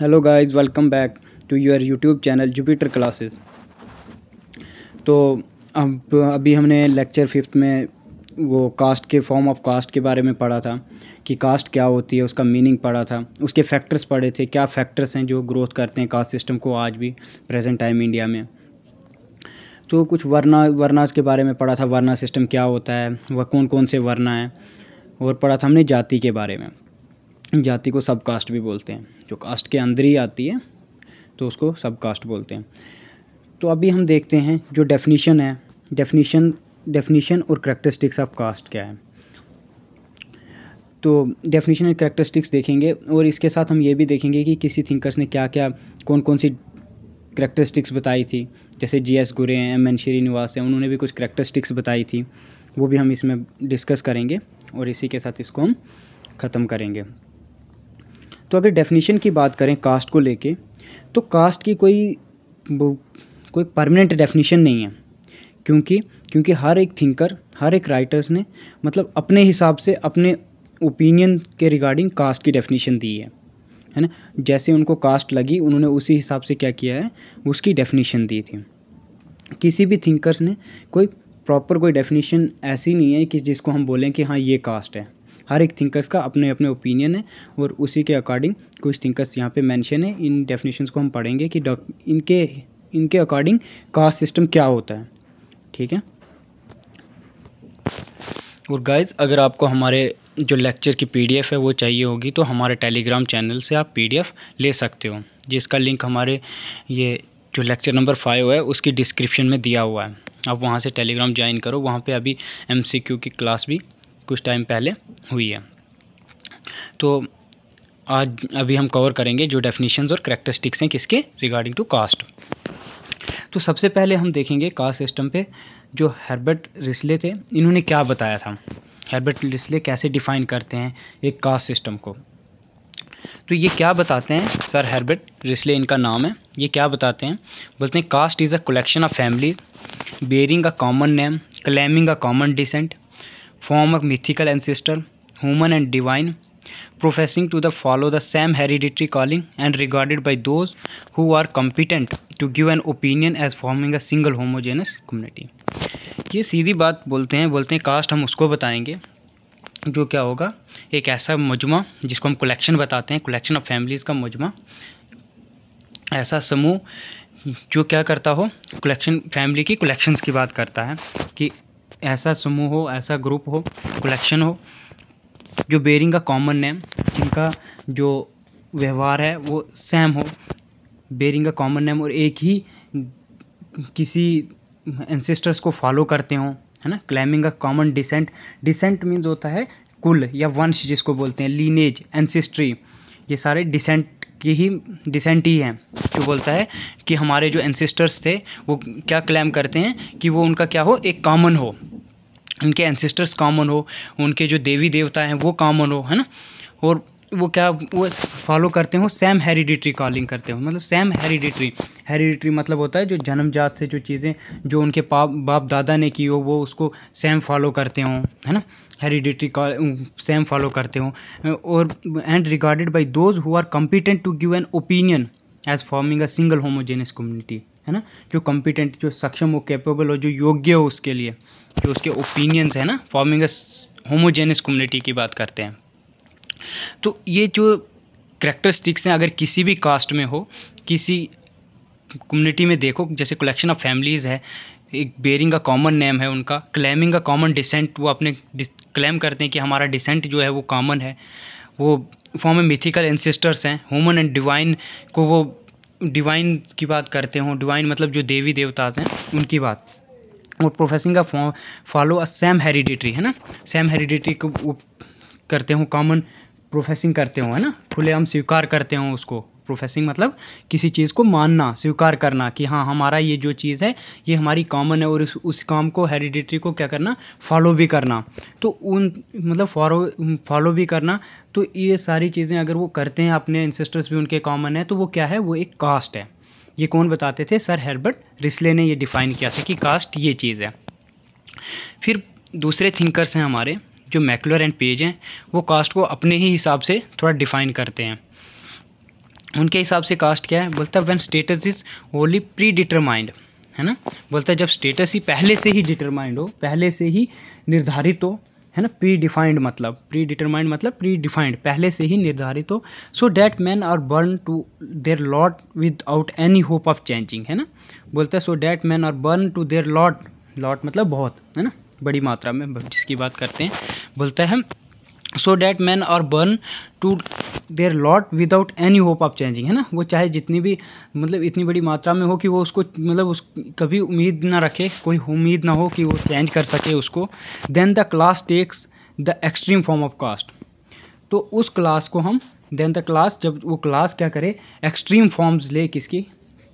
Hello guys welcome back to your YouTube channel Jupiter classes तो अब अभी हमने लेक्चर फिफ्थ में वो कास्ट के फॉर्म ऑफ कास्ट के बारे में पढ़ा था कि कास्ट क्या होती है उसका मीनिंग पढ़ा था उसके फैक्टर्स पढ़े थे क्या फैक्टर्स हैं जो ग्रोथ करते हैं कास्ट सिस्टम को आज भी प्रेजेंट टाइम इंडिया में तो कुछ वरना वरना के बारे में पढ़ा था वरना सिस्टम क्या होता है वह कौन कौन से वरना है और पढ़ा था हमने जाति के बारे में जाति को सब कास्ट भी बोलते हैं जो कास्ट के अंदर ही आती है तो उसको सब कास्ट बोलते हैं तो अभी हम देखते हैं जो डेफिनीशन है डेफिनीशन डेफिनीशन और करेक्टरिस्टिक्स ऑफ कास्ट क्या है तो डेफिनीशन एंड करेक्टरिस्टिक्स देखेंगे और इसके साथ हम ये भी देखेंगे कि किसी थिंकर्स ने क्या क्या कौन कौन सी करेक्टरिस्टिक्स बताई थी जैसे जी एस गुरे हैं एम एन श्रीनिवास हैं उन्होंने भी कुछ करेक्टरिस्टिक्स बताई थी वो भी हम इसमें डिस्कस करेंगे और इसी के साथ इसको हम ख़त्म करेंगे तो अगर डेफिनेशन की बात करें कास्ट को लेके तो कास्ट की कोई कोई परमानेंट डेफिनेशन नहीं है क्योंकि क्योंकि हर एक थिंकर हर एक राइटर्स ने मतलब अपने हिसाब से अपने ओपिनियन के रिगार्डिंग कास्ट की डेफिनेशन दी है है ना जैसे उनको कास्ट लगी उन्होंने उसी हिसाब से क्या किया है उसकी डेफिनेशन दी थी किसी भी थिंकर्स ने कोई प्रॉपर कोई डेफिनेशन ऐसी नहीं है कि जिसको हम बोलें कि हाँ ये कास्ट है हर एक थिंकर्स का अपने अपने ओपिनियन है और उसी के अकॉर्डिंग कुछ थिंकर्स यहाँ पे मेंशन है इन डेफिनेशंस को हम पढ़ेंगे कि इनके इनके अकॉर्डिंग कास्ट सिस्टम क्या होता है ठीक है और गाइज अगर आपको हमारे जो लेक्चर की पीडीएफ है वो चाहिए होगी तो हमारे टेलीग्राम चैनल से आप पीडीएफ ले सकते हो जिसका लिंक हमारे ये जो लेक्चर नंबर फाइव है उसकी डिस्क्रिप्शन में दिया हुआ है आप वहाँ से टेलीग्राम ज्वाइन करो वहाँ पे अभी एमसीक्यू की क्लास भी कुछ टाइम पहले हुई है तो आज अभी हम कवर करेंगे जो डेफिनेशंस और करेक्टरिस्टिक्स हैं किसके रिगार्डिंग टू कास्ट तो सबसे पहले हम देखेंगे कास्ट सिस्टम पे जो हर्बर्ट रिसले थे इन्होंने क्या बताया था हर्बर्ट रिसले कैसे डिफाइन करते हैं एक कास्ट सिस्टम को तो ये क्या बताते हैं सर हर्बर्ट रिसले इनका नाम है ये क्या बताते हैं बोलते हैं caste is a collection of family bearing a common name claiming a common descent form of mythical ancestor human and divine professing to the follow the same hereditary calling and regarded by those who are competent to give an opinion as forming a single homogeneous community ये सीधी बात बोलते हैं बोलते हैं cast हम उसको बताएंगे जो क्या होगा एक ऐसा मजमा जिसको हम कलेक्शन बताते हैं कलेक्शन ऑफ फैमिलीज़ का मजमा ऐसा समूह जो क्या करता हो कलेक्शन फैमिली की कलेक्शंस की बात करता है कि ऐसा समूह हो ऐसा ग्रुप हो कलेक्शन हो जो बेरिंग का कॉमन नेम जिनका जो व्यवहार है वो सेम हो बेरिंग का कॉमन नेम और एक ही किसी एंसेस्टर्स को फॉलो करते हों है ना क्लाइमिंग का कॉमन डिसेंट डिसेंट मीन्स होता है कुल या वंश जिसको बोलते हैं लीनेज एंसेस्ट्री ये सारे डिसेंट की ही डिसेंट ही है जो बोलता है कि हमारे जो एंसिस्टर्स थे वो क्या क्लेम करते हैं कि वो उनका क्या हो एक कॉमन हो उनके एंसिस्टर्स कॉमन हो उनके जो देवी देवता हैं वो कॉमन हो है ना और वो क्या वो फॉलो करते हो सेम हेरिडिट्री कॉलिंग करते हो मतलब सेम हेरिडिट्री हेरिडिट्री मतलब होता है जो जन्मजात से जो चीज़ें जो उनके पाप बाप दादा ने की हो वो उसको सेम फॉलो करते हों है ना हेरिडिटी सेम फॉलो करते हों और and regarded by those who are competent to give an opinion as forming a single homogeneous community है ना जो कम्पिटेंट जो सक्षम हो कैपेबल हो जो योग्य हो उसके लिए जो उसके ओपिनियंस है ना फॉर्मिंग अ होमोजेनियस कम्युनिटी की बात करते हैं तो ये जो करेक्टरिस्टिक्स हैं अगर किसी भी कास्ट में हो किसी कम्युनिटी में देखो जैसे कलेक्शन ऑफ फैमिलीज़ है एक बेरिंग का कॉमन नेम है उनका क्लेमिंग का कॉमन डिसेंट वो अपने क्लेम करते हैं कि हमारा डिसेंट जो है वो कॉमन है वो फॉर्म ए मिथिकल एंसेस्टर्स हैं ह्यूमन एंड डिवाइन को वो डिवाइन की बात करते हों डिवाइन मतलब जो देवी देवता हैं उनकी बात और प्रोफेसिंग का फॉलो अ सेम हेरिडिटरी है ना सेम हेरिडिटरी को वो करते हों कॉमन प्रोफेसिंग करते हों है ना खुलेआम स्वीकार करते हों उसको प्रोफेसिंग मतलब किसी चीज़ को मानना स्वीकार करना कि हाँ हमारा ये जो चीज़ है ये हमारी कॉमन है और उस उस काम को हेरिडिटरी को क्या करना फॉलो भी करना तो उन मतलब फॉलो फॉलो भी करना तो ये सारी चीज़ें अगर वो करते हैं अपने इंसिस्टर्स भी उनके कॉमन है तो वो क्या है वो एक कास्ट है ये कौन बताते थे सर हेरबर्ट रिसले ने ये डिफ़ाइन किया था कि कास्ट ये चीज़ है फिर दूसरे थिंकर्स हैं हमारे जो मैकुलर एंड पेज हैं वो कास्ट को अपने ही हिसाब से थोड़ा डिफ़ाइन करते हैं उनके हिसाब से कास्ट क्या है बोलता है when status is only predetermined है ना बोलता है जब स्टेटस ही पहले से ही डिटरमाइंड हो पहले से ही निर्धारित हो है ना प्री डिफाइंड मतलब प्री डिटरमाइंड मतलब प्री डिफाइंड पहले से ही निर्धारित हो so that man are born to their lot without any hope of changing है ना बोलता है so that man are born to their lot lot मतलब बहुत है ना बड़ी मात्रा में जिसकी बात करते हैं बोलता है so that man are born to their lot without any hope of changing है ना वो चाहे जितनी भी मतलब इतनी बड़ी मात्रा में हो कि वो उसको मतलब उस कभी उम्मीद ना रखे कोई उम्मीद ना हो कि वो चेंज कर सके उसको then the class takes the extreme form of caste तो उस क्लास को हम देन द क्लास जब वो क्लास क्या करे एक्सट्रीम फॉर्म्स ले किसकी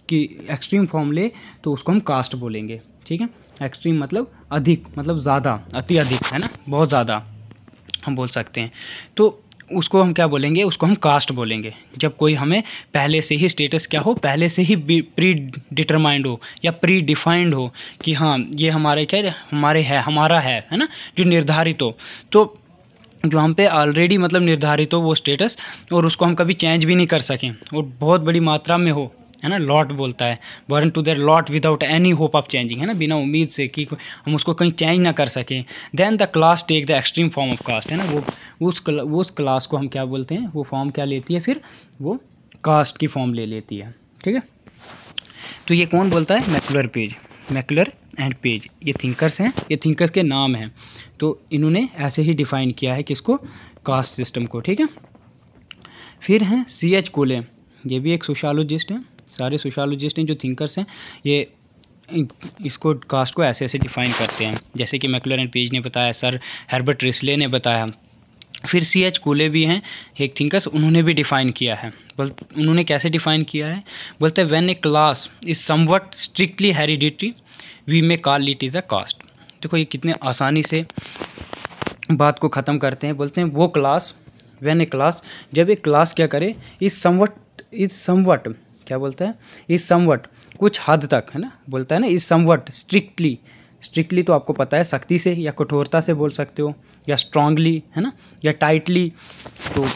कि एक्सट्रीम फॉर्म ले तो उसको हम कास्ट बोलेंगे ठीक है एक्सट्रीम मतलब अधिक मतलब ज़्यादा अति अधिक है ना बहुत ज़्यादा हम बोल सकते हैं तो उसको हम क्या बोलेंगे उसको हम कास्ट बोलेंगे जब कोई हमें पहले से ही स्टेटस क्या हो पहले से ही प्री डिटरमाइंड हो या प्री डिफाइंड हो कि हाँ ये हमारे क्या हमारे है हमारा है है ना जो निर्धारित हो तो जो हम पे ऑलरेडी मतलब निर्धारित हो वो स्टेटस और उसको हम कभी चेंज भी नहीं कर सकें और बहुत बड़ी मात्रा में हो है ना लॉट बोलता है born to their lot without any hope of changing है ना बिना उम्मीद से कि हम उसको कहीं चेंज ना कर सकें then the class take the extreme form of caste है ना वो उस क्ला, उस क्लास को हम क्या बोलते हैं वो फॉर्म क्या लेती है फिर वो कास्ट की फॉर्म ले लेती है ठीक है तो ये कौन बोलता है MacIver Page MacIver and Page ये थिंकर्स हैं ये थिंकर्स के नाम हैं तो इन्होंने ऐसे ही डिफ़ाइन किया है किसको कास्ट सिस्टम को ठीक है फिर हैं सी एच कोले ये भी एक सोशालोजिस्ट हैं सारे सोशालोजिस्ट हैं जो थिंकर्स हैं ये इसको कास्ट को ऐसे ऐसे डिफाइन करते हैं जैसे कि मैकुलर एंड पेज ने बताया सर हर्बर्ट रिसले ने बताया फिर सी एच कूले भी हैं एक थिंकर्स उन्होंने भी डिफ़ाइन किया है बोल उन्होंने कैसे डिफ़ाइन किया है बोलते हैं when a class is somewhat strictly hereditary we may call it is a caste देखो ये कितने आसानी से बात को ख़त्म करते हैं बोलते हैं वो क्लास वेन ए क्लास जब एक क्लास क्या करे इज समवट इज समवट क्या बोलता है इस समवट कुछ हद तक है ना बोलता है ना इस समवट स्ट्रिक्टली स्ट्रिक्टली तो आपको पता है सख्ती से या कठोरता से बोल सकते हो या स्ट्रांगली है ना या टाइटली तो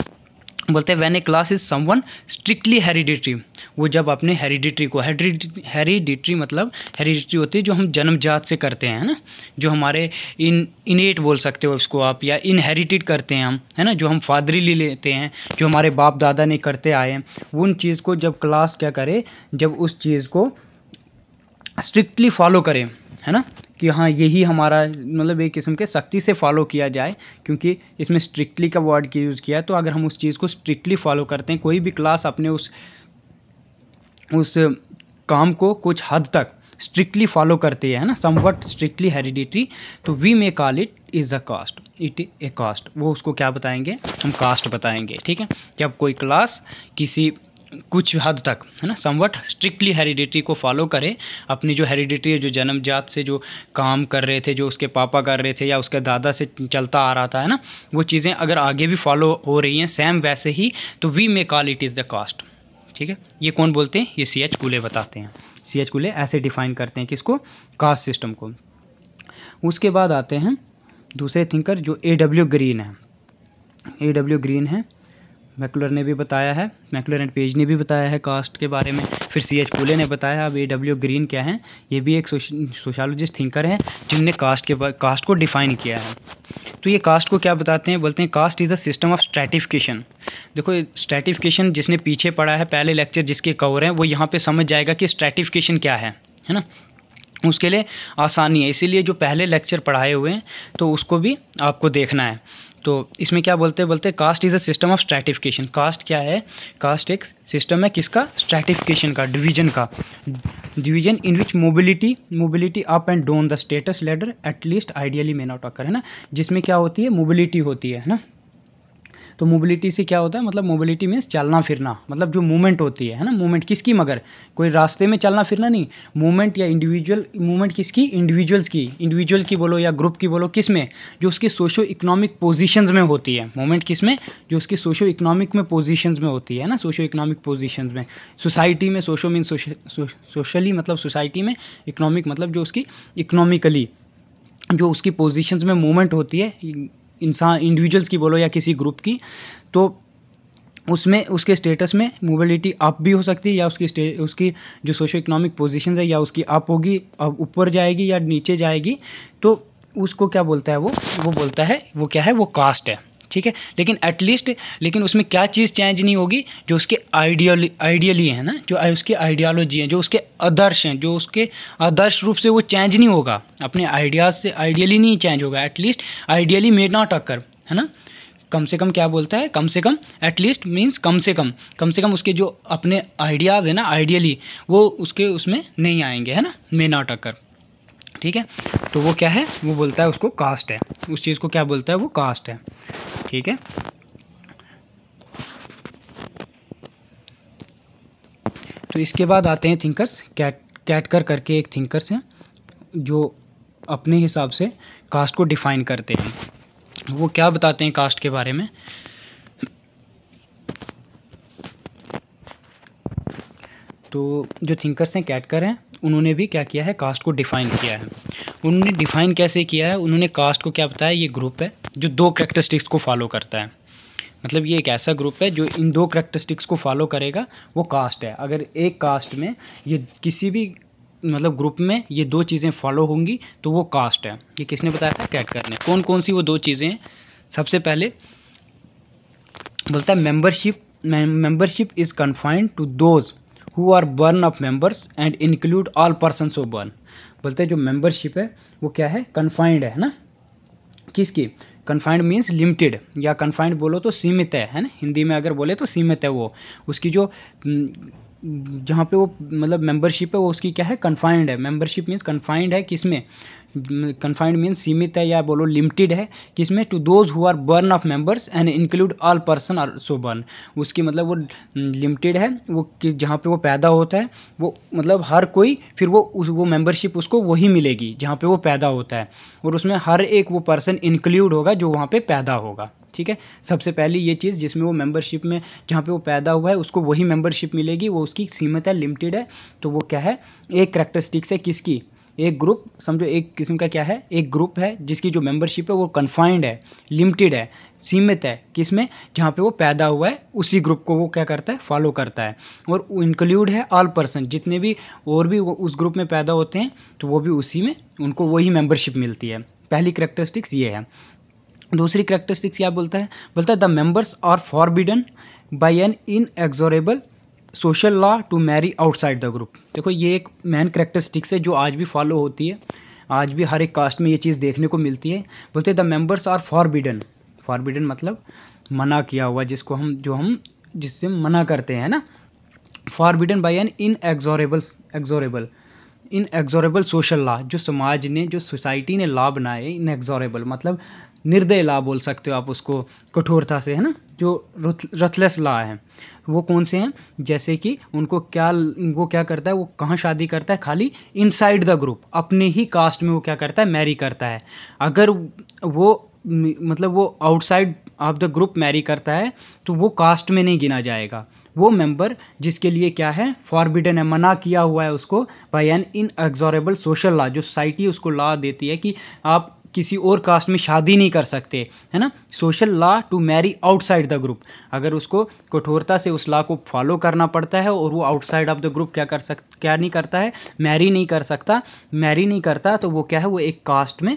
बोलते हैं when a class is one strictly hereditary वो जब अपने हेरिडिटरी को हेरीडिट्री मतलब हेरिडिटरी होती है जो हम जन्मजात से करते हैं ना जो हमारे इन इनेट बोल सकते हो इसको आप या इनहेरिटेड करते हैं हम है ना जो हम फादरी ले लेते हैं जो हमारे बाप दादा ने करते आए हैं उन चीज़ को जब क्लास क्या करे जब उस चीज़ को स्ट्रिक्टली फॉलो करें है ना कि हाँ यही हमारा मतलब एक किस्म के सख्ती से फॉलो किया जाए क्योंकि इसमें स्ट्रिक्टली का वर्ड की यूज़ किया है तो अगर हम उस चीज़ को स्ट्रिक्टली फॉलो करते हैं कोई भी क्लास अपने उस उस काम को कुछ हद तक स्ट्रिक्टली फॉलो करती है ना समवट स्ट्रिक्टली हेरिडिटरी तो we may call it is a caste it a caste वो उसको क्या बताएंगे हम कास्ट बताएंगे ठीक है जब कोई क्लास किसी कुछ हद तक है ना समवट स्ट्रिक्टली हेरिडिटी को फॉलो करें अपनी जो हेरिडिटी जो जन्मजात से जो काम कर रहे थे जो उसके पापा कर रहे थे या उसके दादा से चलता आ रहा था है ना वो चीज़ें अगर आगे भी फॉलो हो रही हैं सेम वैसे ही तो we may call it is the caste ठीक है ये कौन बोलते हैं ये सी एच कूले बताते हैं सी एच कूले ऐसे डिफाइन करते हैं किसको कास्ट सिस्टम को उसके बाद आते हैं दूसरे थिंकर जो ए डब्ल्यू ग्रीन है ए डब्ल्यू ग्रीन है मैकुलर ने भी बताया है मैकुलर एंड पेज ने भी बताया है कास्ट के बारे में फिर सी एच पुले ने बताया अब ए डब्ल्यू ग्रीन क्या है ये भी एक सोशलोजिस्ट थिंकर हैं जिनने कास्ट के कास्ट को डिफ़ाइन किया है तो ये कास्ट को क्या बताते हैं बोलते हैं caste is a system of stratification देखो स्ट्रेटिफिकेशन जिसने पीछे पढ़ा है पहले लेक्चर जिसके कवर हैं वो यहाँ पर समझ जाएगा कि स्ट्रेटिफिकेशन क्या है है ना उसके लिए आसानी है इसीलिए जो पहले लेक्चर पढ़ाए हुए हैं तो उसको भी आपको देखना है तो इसमें क्या बोलते हैं बोलते caste is a system of stratification caste क्या है कास्ट एक सिस्टम है किसका स्ट्रैटिफिकेशन का डिवीजन का division in which mobility mobility up and down the status ladder at least ideally may not occur है ना जिसमें क्या होती है मोबिलिटी होती है ना तो मोबिलिटी से क्या होता है मतलब मोबिलिटी मीन्स चलना फिरना मतलब जो मूवमेंट होती है है ना मूवमेंट किसकी मगर कोई रास्ते में चलना फिरना नहीं मूवमेंट या इंडिविजुअल मूवमेंट किसकी इंडिविजुअल्स की इंडिविजुअल की बोलो या ग्रुप की बोलो किस में जो उसकी सोशो इकोनॉमिक पोजिशन में होती है मूवमेंट किस में जो उसकी सोशो इकोनॉमिक में पोजिशन में होती है ना सोशो इकोनॉमिक पोजिशन में सोसाइटी में सोशो मीन सोशली मतलब सोसाइटी में इकोनॉमिक मतलब जो उसकी इकोनॉमिकली जो उसकी पोजीशंस में मूवमेंट होती है इंसान इंडिविजुअल्स की बोलो या किसी ग्रुप की तो उसमें उसके स्टेटस में मोबिलिटी अप भी हो सकती है या उसकी स्टे उसकी जो सोशो इकोनॉमिक पोजिशन है या उसकी अप होगी अब ऊपर जाएगी या नीचे जाएगी तो उसको क्या बोलता है वो वो बोलता है वो क्या है वो कास्ट है ठीक है लेकिन एटलीस्ट लेकिन उसमें क्या चीज़ चेंज नहीं होगी जो उसके आइडियल आइडियली है ना जो उसकी आइडियालॉजी है जो उसके आदर्श हैं जो उसके आदर्श रूप से वो चेंज नहीं होगा अपने आइडियाज़ से आइडियली नहीं चेंज होगा at least ideally may not occur है ना कम से कम क्या बोलता है कम से कम एटलीस्ट मीन्स कम से कम कम से कम उसके जो अपने आइडियाज़ है ना आइडियली वो उसके उसमें नहीं आएंगे है ना मे नॉट अकर ठीक है तो वो क्या है वो बोलता है उसको कास्ट है उस चीज़ को क्या बोलता है वो कास्ट है ठीक है तो इसके बाद आते हैं थिंकर्स कैट कैटकर करके एक थिंकर्स हैं जो अपने हिसाब से कास्ट को डिफाइन करते हैं वो क्या बताते हैं कास्ट के बारे में तो जो थिंकर्स हैं कैटकर हैं उन्होंने भी क्या किया है कास्ट को डिफ़ाइन किया है उन्होंने डिफ़ाइन कैसे किया है उन्होंने कास्ट को क्या बताया ये ग्रुप है जो दो करेक्टरिस्टिक्स को फॉलो करता है मतलब ये एक ऐसा ग्रुप है जो इन दो करेक्टरिस्टिक्स को फॉलो करेगा वो कास्ट है अगर एक कास्ट में ये किसी भी मतलब ग्रुप में ये दो चीज़ें फॉलो होंगी तो वो कास्ट है ये किसने बताया था कैटकर ने कौन कौन सी वो दो चीज़ें हैं सबसे पहले बोलता है membership membership is confined to those who are born of members and include all persons of born बोलते हैं जो मेम्बरशिप है वो क्या है कन्फाइंड है ना किसकी कन्फाइंड मीन्स लिमिटेड या कन्फाइंड बोलो तो सीमित है है ना हिंदी में अगर बोले तो सीमित है वो उसकी जो जहाँ पे वो मतलब मेंबरशिप है वो उसकी क्या है कन्फाइंड है मेंबरशिप मीन्स कन्फाइंड है किस में कन्फाइंड मीन्स सीमित है या बोलो लिमिटेड है किसमें to those who are born of members and include all person are so born उसकी मतलब वो लिमिटेड है वो कि जहाँ पे वो पैदा होता है वो मतलब हर कोई फिर वो उस वो मेंबरशिप उसको वही मिलेगी जहाँ पे वो पैदा होता है और उसमें हर एक वो पर्सन इंक्लूड होगा जो वहाँ पे पैदा होगा ठीक है सबसे पहली ये चीज़ जिसमें वो मेंबरशिप में जहाँ पे वो पैदा हुआ है उसको वही मेंबरशिप मिलेगी वो उसकी सीमित है लिमिटेड है तो वो क्या है एक करेक्टरिस्टिक्स है किसकी एक ग्रुप समझो एक किस्म का क्या है एक ग्रुप है जिसकी जो मेंबरशिप है वो कन्फाइंड है लिमिटेड है सीमित है किसमें जहाँ पे वो पैदा हुआ है उसी ग्रुप को वो क्या करता है फॉलो करता है और इंक्लूड है ऑल पर्सन जितने भी और भी वो उस ग्रुप में पैदा होते हैं तो वो भी उसी में उनको वही मेंबरशिप मिलती है पहली करेक्टरिस्टिक्स ये है दूसरी करेक्टरिस्टिक्स क्या बोलता है बोलता है the members are forbidden by an inexorable social law to marry outside the group देखो ये एक मैन करेक्टरिस्टिक्स है जो आज भी फॉलो होती है आज भी हर एक कास्ट में ये चीज़ देखने को मिलती है बोलते the members are forbidden forbidden मतलब मना किया हुआ जिसको हम जो हम जिससे मना करते हैं ना forbidden by an inexorable exorable inexorable social law जो समाज ने जो सोसाइटी ने लॉ बनाए इन एग्जोरेबल मतलब निर्दय ला बोल सकते हो आप उसको कठोरता से है ना जो रथलेस ला है वो कौन से हैं जैसे कि उनको क्या वो क्या करता है वो कहाँ शादी करता है खाली इनसाइड द ग्रुप अपने ही कास्ट में वो क्या करता है मैरी करता है अगर वो मतलब वो outside of the group marry करता है तो वो कास्ट में नहीं गिना जाएगा वो मेंबर जिसके लिए क्या है फॉरबिडन है मना किया हुआ है उसको by an inexorable social law जो सोसाइटी उसको लॉ देती है कि आप किसी और कास्ट में शादी नहीं कर सकते है ना social law to marry outside the group अगर उसको कठोरता से उस लॉ को फॉलो करना पड़ता है और वो आउटसाइड ऑफ द ग्रुप क्या कर सक क्या नहीं करता है मैरी नहीं कर सकता मैरी नहीं करता तो वो क्या है वो एक कास्ट में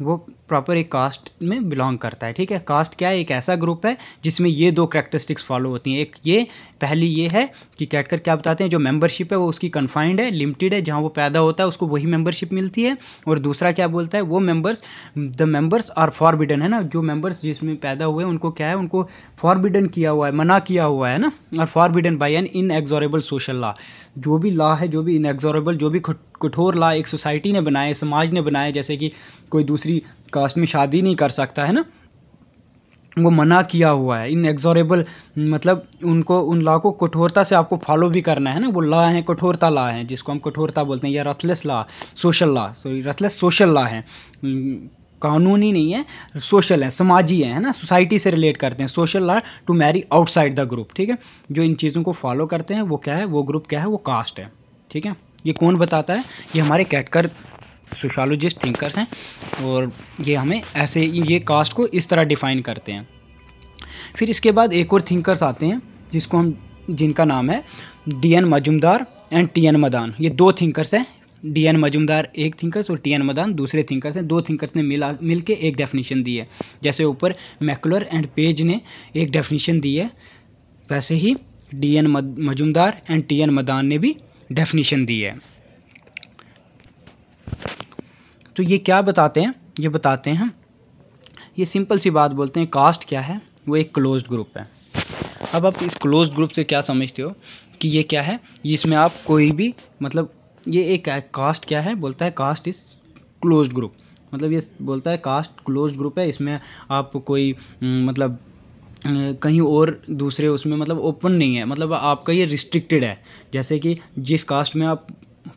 वो प्रॉपर एक कास्ट में बिलोंग करता है ठीक है कास्ट क्या है एक ऐसा ग्रुप है जिसमें ये दो करेक्टरिस्टिक्स फॉलो होती हैं एक ये पहली ये है कि कैटकर क्या बताते हैं जो मेंबरशिप है वो उसकी कन्फाइंड है लिमिटेड है जहाँ वो पैदा होता है उसको वही मेंबरशिप मिलती है और दूसरा क्या बोलता है वो members the members are forbidden है ना जो मेम्बर्स जिसमें पैदा हुए उनको क्या है उनको फॉरबिडन किया हुआ है मना किया हुआ है ना और forbidden by an in social law जो भी लॉ है जो भी इनएक्जोरेबल जो भी कठोर लॉ एक सोसाइटी ने बनाए समाज ने बनाए जैसे कि कोई दूसरी कास्ट में शादी नहीं कर सकता है ना वो मना किया हुआ है इन मतलब उनको उन लॉ को कठोरता से आपको फॉलो भी करना है ना वो लॉ है कठोरता लॉ है जिसको हम कठोरता बोलते हैं या ruthless law social law sorry ruthless social law है कानूनी नहीं है सोशल है समाजी है है ना सोसाइटी से रिलेट करते हैं social are to marry outside the group ठीक है जो इन चीज़ों को फॉलो करते हैं वो क्या है वो ग्रुप क्या है वो कास्ट है ठीक है ये कौन बताता है ये हमारे कैटकर सोशालोजिस्ट थिंकर्स हैं और ये हमें ऐसे ये कास्ट को इस तरह डिफाइन करते हैं फिर इसके बाद एक और थिंकर्स आते हैं जिसको हम जिनका नाम है D N Majumdar and T N Madan ये दो थिंकर्स हैं डी एन मजुमदार एक थिंकर्स और टी एन मदान दूसरे थिंकर्स हैं दो थिंकर्स ने मिला मिल के एक डेफिनेशन दी है जैसे ऊपर मैकुलर एंड पेज ने एक डेफिनेशन दी है वैसे ही D N Majumdar and T N Madan ने भी डेफिनेशन दी है तो ये क्या बताते हैं ये बताते हैं ये सिंपल सी बात बोलते हैं कास्ट क्या है वो एक क्लोज ग्रुप है अब आप इस क्लोज ग्रुप से क्या समझते हो कि ये क्या है इसमें आप कोई भी मतलब ये एक कास्ट क्या है बोलता है कास्ट इज क्लोज ग्रुप मतलब ये बोलता है कास्ट क्लोज ग्रुप है इसमें आप कोई हम्म, मतलब कहीं और दूसरे उसमें मतलब ओपन नहीं है मतलब आपका ये रिस्ट्रिक्टेड है जैसे कि जिस कास्ट में आप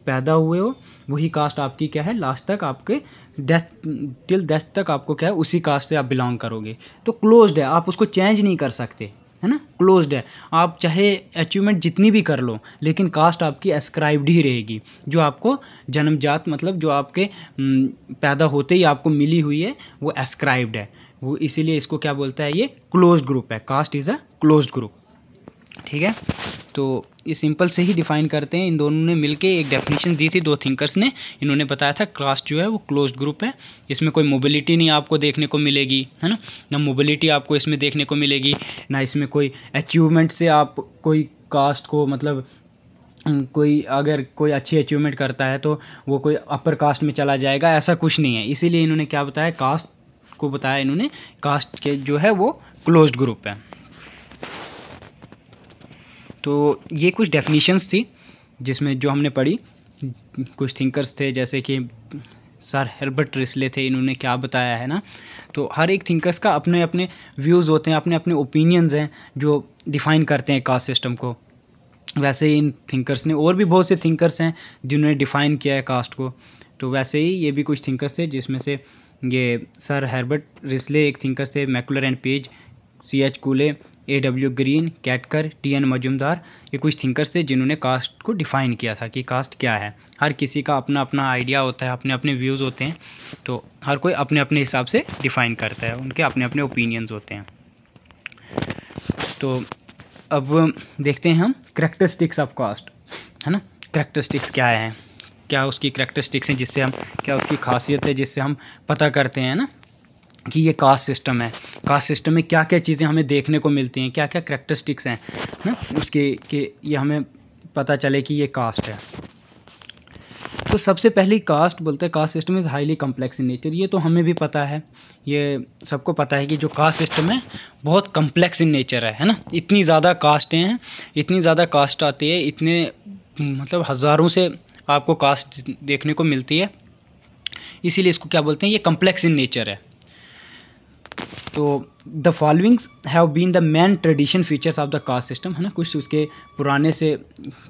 पैदा हुए हो वही कास्ट आपकी क्या है लास्ट तक आपके डेथ टिल डेथ तक आपको क्या है उसी कास्ट से आप बिलोंग करोगे तो क्लोज्ड है आप उसको चेंज नहीं कर सकते है ना क्लोज्ड है आप चाहे अचीवमेंट जितनी भी कर लो लेकिन कास्ट आपकी एस्क्राइब्ड ही रहेगी जो आपको जन्मजात मतलब जो आपके पैदा होते ही आपको मिली हुई है वो एस्क्राइब्ड है वो इसीलिए इसको क्या बोलता है ये क्लोज ग्रुप है caste is a close group ठीक है तो ये सिंपल से ही डिफाइन करते हैं इन दोनों ने मिलके एक डेफिनेशन दी थी दो थिंकर्स ने इन्होंने बताया था क्लास जो है वो क्लोज ग्रुप है इसमें कोई मोबिलिटी नहीं आपको देखने को मिलेगी है ना ना मोबिलिटी आपको इसमें देखने को मिलेगी ना इसमें कोई अचीवमेंट से आप कोई कास्ट को मतलब कोई अगर कोई अच्छी अचीवमेंट करता है तो वो कोई अपर कास्ट में चला जाएगा ऐसा कुछ नहीं है इसीलिए इन्होंने क्या बताया कास्ट को बताया इन्होंने कास्ट के जो है वो क्लोज्ड ग्रुप है तो ये कुछ डेफिनीशंस थी जिसमें जो हमने पढ़ी कुछ थिंकर्स थे जैसे कि सर हर्बर्ट रिसले थे इन्होंने क्या बताया है ना तो हर एक थिंकर्स का अपने अपने व्यूज़ होते हैं अपने अपने ओपिनियंस हैं जो डिफ़ाइन करते हैं कास्ट सिस्टम को वैसे ही इन थिंकर्स ने और भी बहुत से थिंकर्स हैं जिन्होंने डिफ़ाइन किया है कास्ट को तो वैसे ही ये भी कुछ थिंकर्स थे जिसमें से ये सर हर्बर्ट रिसले एक थिंकर्स थे MacIver and Page C H Cooley A W Green Ketkar T N Majumdar ये कुछ थिंकर्स थे जिन्होंने कास्ट को डिफ़ाइन किया था कि कास्ट क्या है हर किसी का अपना अपना आइडिया होता है अपने अपने व्यूज़ होते हैं तो हर कोई अपने अपने हिसाब से डिफ़ाइन करता है उनके अपने अपने ओपिनियंस होते हैं तो अब देखते हैं हम करेक्टरिस्टिक्स ऑफ कास्ट है ना करेक्टरिस्टिक्स क्या है क्या उसकी करेक्टरिस्टिक्स हैं जिससे हम क्या उसकी खासियत है जिससे हम पता करते हैं ना कि ये कास्ट सिस्टम है कास्ट सिस्टम में क्या क्या चीज़ें हमें देखने को मिलती हैं क्या क्या करेक्टरिस्टिक्स हैं ना उसके कि ये हमें पता चले कि ये कास्ट है तो सबसे पहली कास्ट बोलते हैं caste system is highly complex in nature ये तो हमें भी पता है ये सबको पता है कि जो कास्ट सिस्टम है बहुत कम्प्लेक्स इन नेचर है है ना इतनी ज़्यादा कास्टें हैं इतनी ज़्यादा कास्ट आती है इतने मतलब हज़ारों से आपको कास्ट देखने को मिलती है इसीलिए इसको क्या बोलते हैं ये कम्प्लेक्स इन नेचर है तो the followings have been the main tradition features of the caste system है ना कुछ उसके पुराने से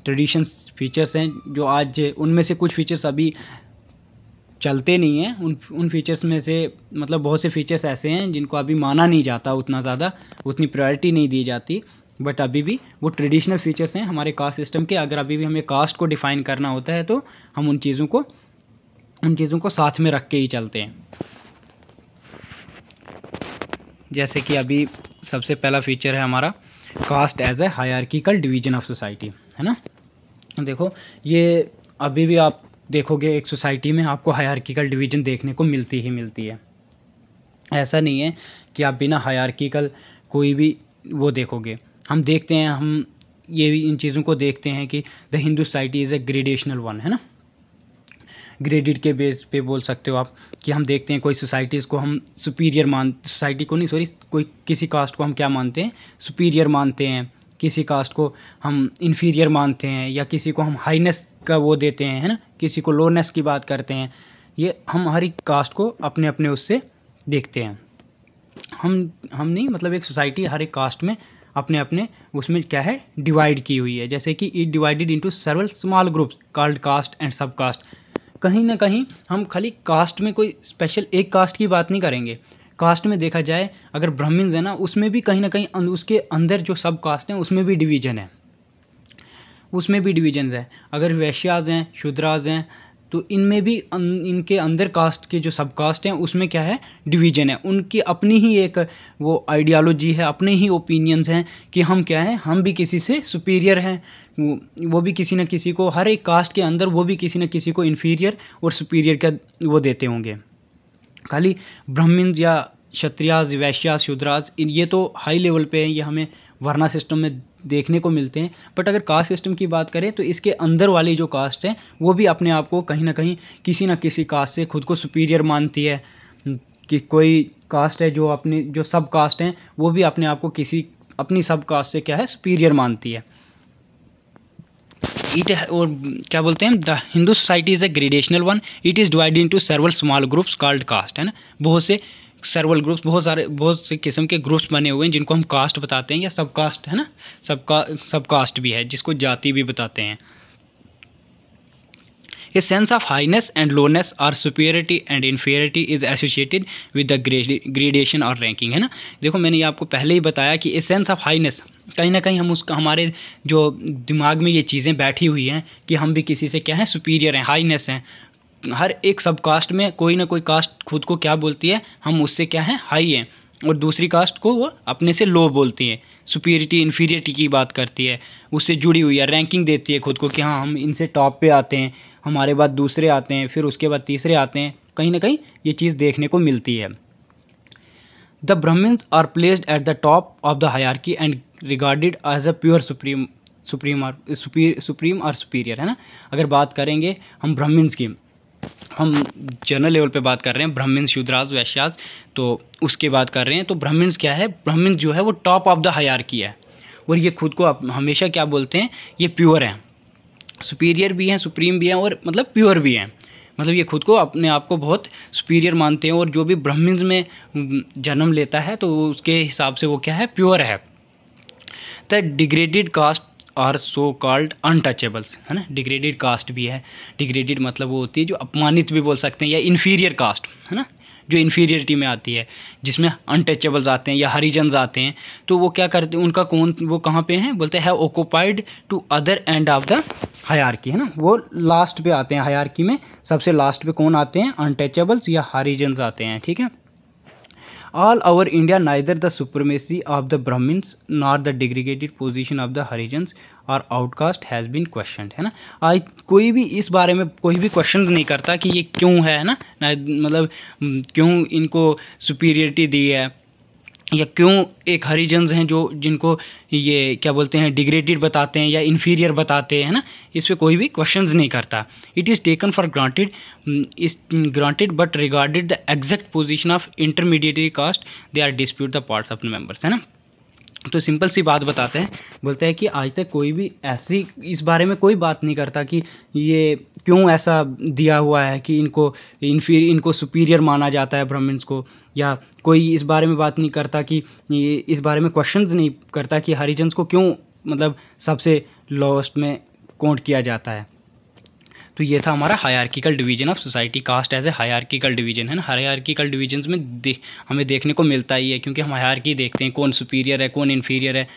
ट्रेडिशन फीचर्स हैं जो आज उनमें से कुछ फीचर्स अभी चलते नहीं हैं उन उन फीचर्स में से मतलब बहुत से फीचर्स ऐसे हैं जिनको अभी माना नहीं जाता उतना ज़्यादा उतनी प्रायोरिटी नहीं दी जाती बट अभी भी वो ट्रेडिशनल फीचर्स हैं हमारे कास्ट सिस्टम के अगर अभी भी हमें कास्ट को डिफ़ाइन करना होता है तो हम उन चीज़ों को उन चीज़ों को साथ में रख के ही चलते हैं जैसे कि अभी सबसे पहला फीचर है हमारा caste as a hierarchical division of society है ना देखो ये अभी भी आप देखोगे एक सोसाइटी में आपको हायरकिकल डिवीजन देखने को मिलती ही मिलती है ऐसा नहीं है कि आप बिना हायरकिकल कोई भी वो देखोगे हम देखते हैं हम ये भी इन चीज़ों को देखते हैं कि the Hindu society is a gradational one है ना ग्रेडिड के बेस पे बोल सकते हो आप कि हम देखते हैं कोई सोसाइटीज़ को हम सुपीरियर मान सोसाइटी को नहीं सॉरी कोई किसी कास्ट को हम क्या मानते हैं सुपीरियर मानते हैं किसी कास्ट को हम इन्फीरियर मानते हैं या किसी को हम हाईनेस का वो देते हैं है ना किसी को लोनेस की बात करते हैं ये हम हर एक कास्ट को अपने अपने उससे देखते हैं हम हम नहीं मतलब एक सोसाइटी हर एक कास्ट में अपने अपने उसमें क्या है डिवाइड की हुई है जैसे कि it divided into several small groups called caste and sub caste कहीं ना कहीं हम खाली कास्ट में कोई स्पेशल एक कास्ट की बात नहीं करेंगे कास्ट में देखा जाए अगर ब्राह्मण है ना उसमें भी कहीं ना कहीं अं-, उसके अंदर जो सब कास्ट हैं उसमें भी डिवीजन है उसमें भी डिवीजन है अगर वैश्याज हैं शुद्राज हैं तो इनमें भी अन, अं, इनके अंदर कास्ट के जो सब कास्ट हैं उसमें क्या है डिवीजन है उनकी अपनी ही एक वो आइडियालॉजी है अपने ही ओपिनियंस हैं कि हम क्या हैं हम भी किसी से सुपीरियर हैं वो भी किसी न किसी को हर एक कास्ट के अंदर वो भी किसी न किसी को इन्फीरियर और सुपीरियर का वो देते होंगे खाली ब्राह्मण या क्षत्रियाज वैश्या शुद्राज ये तो हाई लेवल पे हैं ये हमें वर्णा सिस्टम में देखने को मिलते हैं बट अगर कास्ट सिस्टम की बात करें तो इसके अंदर वाली जो कास्ट है वो भी अपने आप को कहीं ना कहीं किसी ना किसी कास्ट से खुद को सुपीरियर मानती है कि कोई कास्ट है जो अपनी जो सब कास्ट हैं वो भी अपने आप को किसी अपनी सब कास्ट से क्या है सुपीरियर मानती है इट और क्या बोलते हैं the Hindu society is a gradational one it is divide into several small groups called caste है ना बहुत से सर्वल ग्रुप्स बहुत सारे बहुत से किस्म के ग्रुप्स बने हुए हैं जिनको हम कास्ट बताते हैं या सब कास्ट है ना सबका सब कास्ट भी है जिसको जाति भी बताते हैं a sense of highness and lowness or superiority and inferiority is associated with the gradation और रैंकिंग है ना देखो मैंने ये आपको पहले ही बताया कि ए सेंस ऑफ हाईनेस कहीं ना कहीं हम उसका हमारे जो दिमाग में ये चीज़ें बैठी हुई हैं कि हम भी किसी से क्या हैं सुपीरियर हैं हाईनेस हैं हर एक सब कास्ट में कोई ना कोई कास्ट खुद को क्या बोलती है हम उससे क्या हैं हाई हैं और दूसरी कास्ट को वो अपने से लो बोलती है सुपीरिटी इन्फीरियरिटी की बात करती है उससे जुड़ी हुई है रैंकिंग देती है खुद को कि हाँ हम इनसे टॉप पे आते हैं हमारे बाद दूसरे आते हैं फिर उसके बाद तीसरे आते हैं कहीं ना कहीं ये चीज़ देखने को मिलती है the Brahmins are placed at the top of the hierarchy and regarded as a pure supreme supreme और सुप्रीम और सुपीरियर है ना अगर बात करेंगे हम ब्राह्मण्स की हम जनरल लेवल पे बात कर रहे हैं ब्राह्मण शूद्रास वैश्याज तो उसके बात कर रहे हैं तो ब्राह्मण्स क्या है ब्राह्मण्स जो है वो टॉप ऑफ द की है और ये खुद को हमेशा क्या बोलते हैं ये प्योर हैं सुपीरियर भी हैं सुप्रीम भी हैं और मतलब प्योर भी हैं मतलब ये खुद को अपने आप को बहुत सुपीरियर मानते हैं और जो भी ब्राह्मण्स में जन्म लेता है तो उसके हिसाब से वो क्या है प्योर है the degraded caste are so called untouchables है ना डिग्रेडेड कास्ट भी है डिग्रेडेड मतलब वो होती है जो अपमानित भी बोल सकते हैं या इन्फीरियर कास्ट है ना जो इन्फीरियरिटी में आती है जिसमें अनटचेबल्स आते हैं या हरीजन्स आते हैं तो वो क्या करते हैं उनका कौन वो कहाँ पे हैं बोलते हैं occupied to other end of the hierarchy है ना वो लास्ट पे आते हैं हयार में सबसे लास्ट पे कौन आते हैं अनटचेबल्स या हरीजन्स आते हैं ठीक है ऑल ओवर इंडिया ना इधर the supremacy of the Brahmins not the degraded position of the Harijans और आउटकास्ट हैज़ बीन क्वेश्चन है ना आज कोई भी इस बारे में कोई भी क्वेश्चन तो नहीं करता कि ये क्यों है ना मतलब क्यों इनको सुपीरियरिटी दी है या क्यों एक हरिजन्स हैं जो जिनको ये क्या बोलते हैं डिग्रेडेड बताते हैं या इन्फीरियर बताते हैं ना इस पर कोई भी क्वेश्चंस नहीं करता it is taken for granted is granted but regarded the exact position of intermediary caste they are dispute the parts of members है ना तो सिंपल सी बात बताते हैं बोलते हैं कि आज तक कोई भी ऐसी इस बारे में कोई बात नहीं करता कि ये क्यों ऐसा दिया हुआ है कि इनको इनफीरियर इनको सुपीरियर माना जाता है ब्राह्मण्स को या कोई इस बारे में बात नहीं करता कि इस बारे में क्वेश्चंस नहीं करता कि हरिजन्स को क्यों मतलब सबसे लॉस्ट में कोट किया जाता है तो ये था हमारा hierarchical division of society caste as a hierarchical division है ना हायरकिकल डिवीजन में दे, हमें देखने को मिलता ही है क्योंकि हम हायरकी देखते हैं कौन सुपीरियर है कौन इन्फीरियर है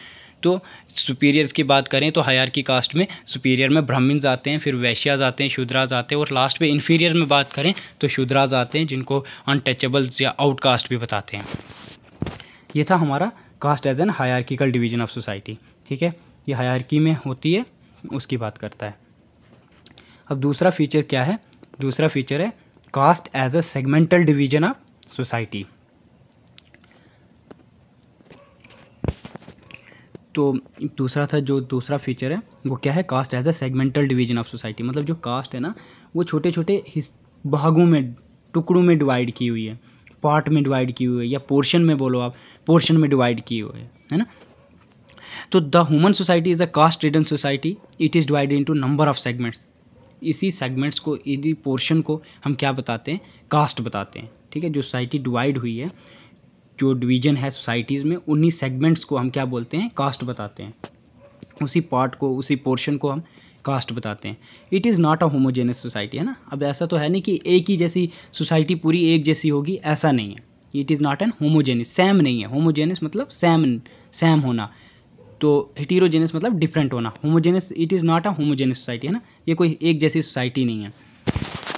तो सुपीरियर्स की बात करें तो हायर की कास्ट में सुपीरियर में ब्राह्मण्स आते हैं फिर वैश्याज आते हैं शुद्राज आते हैं और लास्ट में इन्फीरियर में बात करें तो शुद्राज आते हैं जिनको अनटचेबल्स या आउटकास्ट भी बताते हैं ये था हमारा caste as an hierarchical division of society ठीक है ये हायरकी में होती है उसकी बात करता है अब दूसरा फीचर क्या है दूसरा फीचर है caste as a segmental division of society तो दूसरा था जो दूसरा फीचर है वो क्या है caste as a segmental division of society मतलब जो कास्ट है ना वो छोटे छोटे भागों में टुकड़ों में डिवाइड की हुई है पार्ट में डिवाइड की हुई है या पोर्शन में बोलो आप पोर्शन में डिवाइड की हुई है है ना तो the human society is a caste ridden society it is divide into number of segments इसी सेगमेंट्स को इसी पोर्शन को हम क्या बताते हैं कास्ट बताते हैं ठीक है जो सोसाइटी डिवाइड हुई है जो डिवीज़न है सोसाइटीज़ में उन्हीं सेगमेंट्स को हम क्या बोलते हैं कास्ट बताते हैं उसी पार्ट को उसी पोर्शन को हम कास्ट बताते हैं it is not a homogeneous society है ना अब ऐसा तो है नहीं कि एक ही जैसी सोसाइटी पूरी एक जैसी होगी ऐसा नहीं है it is not an homogeneous same नहीं है होमोजेनस मतलब सेम सेम होना तो हिटीरोजेनस मतलब डिफरेंट होना homogeneous it is not a homogeneous society है ना ये कोई एक जैसी सोसाइटी नहीं है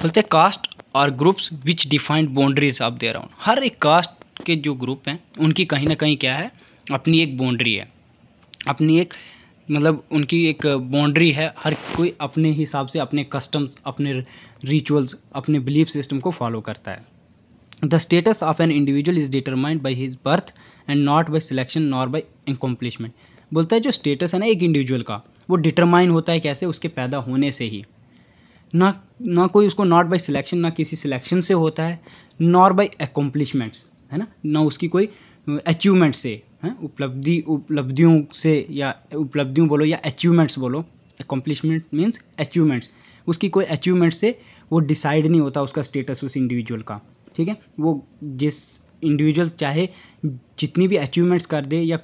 बोलते कास्ट और groups which defined boundaries of their own हर एक कास्ट के जो ग्रुप हैं उनकी कहीं ना कहीं क्या है अपनी एक बाउंड्री है अपनी एक मतलब उनकी एक बाउंड्री है हर कोई अपने हिसाब से अपने कस्टम्स अपने रिचुअल्स अपने बिलीफ सिस्टम को फॉलो करता है the status of an individual is determined by his birth and not by selection nor by accomplishment बोलता है जो स्टेटस है ना एक इंडिविजुअल का वो डिटरमाइन होता है कैसे उसके पैदा होने से ही ना ना कोई उसको नॉट बाई सिलेक्शन ना किसी सिलेक्शन से होता है नॉर बाई एकम्पलिशमेंट्स है ना ना उसकी कोई अचीवमेंट से है उपलब्धि उपलब्धियों से या उपलब्धियों बोलो या अचीवमेंट्स बोलो अकम्पलिशमेंट मीन्स अचीवमेंट्स उसकी कोई अचीवमेंट से वो डिसाइड नहीं होता उसका स्टेटस उस इंडिविजुअल का ठीक है वो जिस इंडिविजुअल चाहे जितनी भी अचीवमेंट्स कर दे या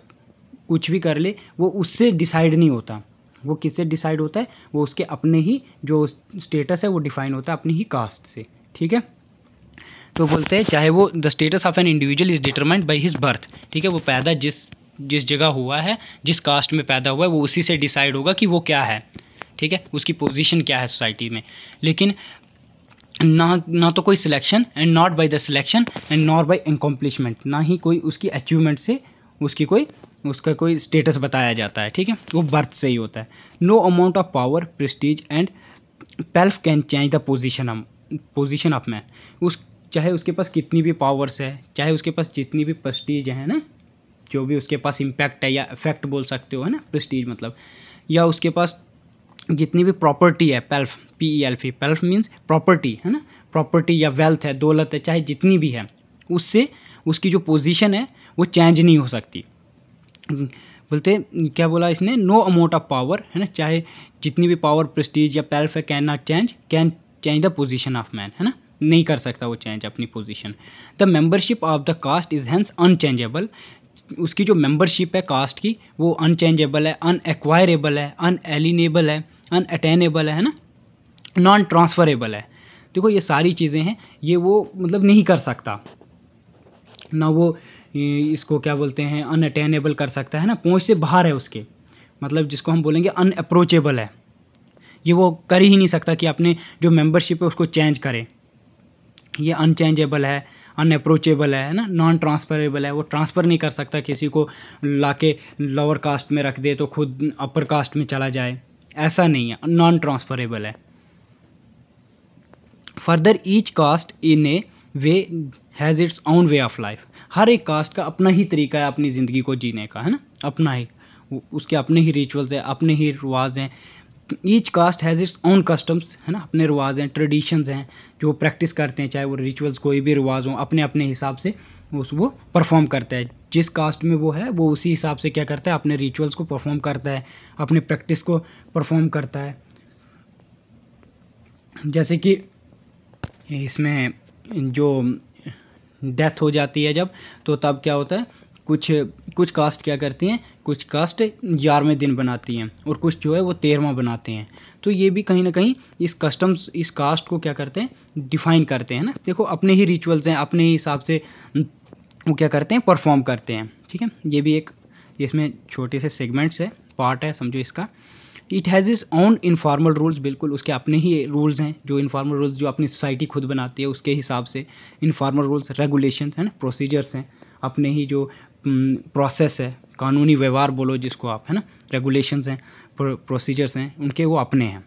कुछ भी कर ले वो उससे डिसाइड नहीं होता वो किससे डिसाइड होता है वो उसके अपने ही जो स्टेटस है वो डिफाइन होता है अपनी ही कास्ट से ठीक है तो बोलते हैं चाहे वो the status of an individual is determined by his birth ठीक है वो पैदा जिस जिस जगह हुआ है जिस कास्ट में पैदा हुआ है वो उसी से डिसाइड होगा कि वो क्या है ठीक है उसकी पोजिशन क्या है सोसाइटी में लेकिन ना ना तो कोई selection and not by the selection and not by accomplishment ना ही कोई उसकी अचीवमेंट से उसकी कोई उसका कोई स्टेटस बताया जाता है ठीक है वो बर्थ से ही होता है no amount of power prestige and pelf can change the position position of man उस चाहे उसके पास कितनी भी पावर्स है चाहे उसके पास जितनी भी प्रस्टीज है ना जो भी उसके पास इम्पैक्ट है या इफेक्ट बोल सकते हो है ना प्रस्टीज मतलब या उसके पास जितनी भी प्रॉपर्टी है pelf P E L F pelf means property है ना प्रॉपर्टी या वेल्थ है दौलत है चाहे जितनी भी है उससे उसकी जो पोजीशन है वो चेंज नहीं हो सकती बोलते क्या बोला इसने नो अमाउंट ऑफ पावर है ना चाहे जितनी भी पावर प्रस्टीज या पेल्फ है can not change can change the position of man है ना नहीं कर सकता वो चेंज अपनी पोजीशन the membership of the caste is hence unchangeable उसकी जो मेंबरशिप है कास्ट की वो अनचेंजेबल है अनएक्वायरेबल है अनएलिनेबल है अनअटेनेबल है ना नॉन ट्रांसफरेबल है देखो ये सारी चीज़ें हैं ये वो मतलब नहीं कर सकता ना वो इसको क्या बोलते हैं अनअटेनेबल कर सकता है ना पहुँच से बाहर है उसके मतलब जिसको हम बोलेंगे अनअप्रोचेबल है ये वो कर ही नहीं सकता कि अपने जो मेंबरशिप है उसको चेंज करें ये अनचेंजेबल है अनअप्रोचेबल है ना नॉन ट्रांसफरेबल है वो ट्रांसफ़र नहीं कर सकता किसी को ला के लोअर कास्ट में रख दे तो खुद अपर कास्ट में चला जाए ऐसा नहीं है नॉन ट्रांसफरेबल है further each caste in a way has its own way of life हर एक कास्ट का अपना ही तरीका है अपनी ज़िंदगी को जीने का है ना अपना ही उसके अपने ही रिचुअल्स हैं अपने ही रिवाज हैं each caste has its own customs है ना अपने रिवाज हैं ट्रेडिशंस हैं जो प्रैक्टिस करते हैं चाहे वो रिचुअल्स कोई भी रिवाज हो अपने अपने हिसाब से उस वो परफॉर्म करता है जिस कास्ट में वो है वो उसी हिसाब से क्या करता है अपने रिचुअल्स को परफॉर्म करता है अपने प्रैक्टिस को परफॉर्म करता है जैसे कि इसमें जो डेथ हो जाती है जब तो तब क्या होता है कुछ कुछ कास्ट क्या करती हैं कुछ कास्ट ग्यारहवें दिन बनाती हैं और कुछ जो है वो तेरहवा बनाते हैं तो ये भी कहीं ना कहीं इस कस्टम्स इस कास्ट को क्या करते हैं डिफाइन करते हैं ना देखो अपने ही रिचुअल्स हैं अपने ही हिसाब से वो क्या करते हैं परफॉर्म करते हैं ठीक है ये भी एक इसमें छोटे से सेगमेंट्स है पार्ट है समझो इसका it has is own informal rules बिल्कुल उसके अपने ही रूल्स हैं जो इनफॉर्मल रूल्स जो अपनी सोसाइटी खुद बनाती है उसके हिसाब से इनफॉर्मल रूल्स रेगुलेशन है ना प्रोसीजर्स हैं अपने ही जो प्रोसेस है कानूनी व्यवहार बोलो जिसको आप है ना रेगुलेशंस हैं प्रोसीजर्स हैं उनके वो अपने हैं